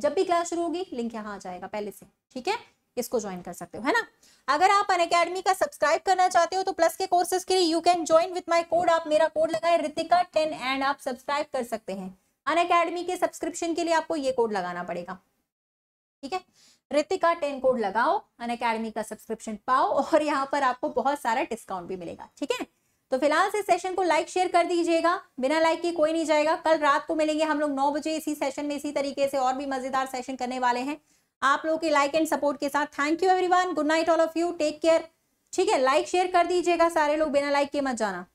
जब भी क्लास शुरू होगी लिंक यहाँ आ जाएगा पहले से ठीक है इसको ज्वाइन कर सकते हो है ना अगर आप अन अकेडमी का सब्सक्राइब करना चाहते हो तो प्लस के कोर्सेज के लिए you can join with my code आप मेरा कोड लगाए रितिका टेन एंड आप सब्सक्राइब कर सकते हैं अन अकेडमी के सब्सक्रिप्शन के लिए आपको ये कोड लगाना पड़ेगा ठीक है रितिका टेन कोड लगाओ अन अकेडमी का सब्सक्रिप्शन पाओ और यहाँ पर आपको बहुत सारा डिस्काउंट भी मिलेगा ठीक है तो फिलहाल से सेशन को लाइक शेयर कर दीजिएगा बिना लाइक के कोई नहीं जाएगा कल रात को मिलेंगे हम लोग नौ बजे इसी सेशन में इसी तरीके से और भी मजेदार सेशन करने वाले हैं आप लोगों के लाइक एंड सपोर्ट के साथ thank you everyone good night all of you take care ठीक है लाइक शेयर कर दीजिएगा सारे लोग बिना लाइक के मत जाना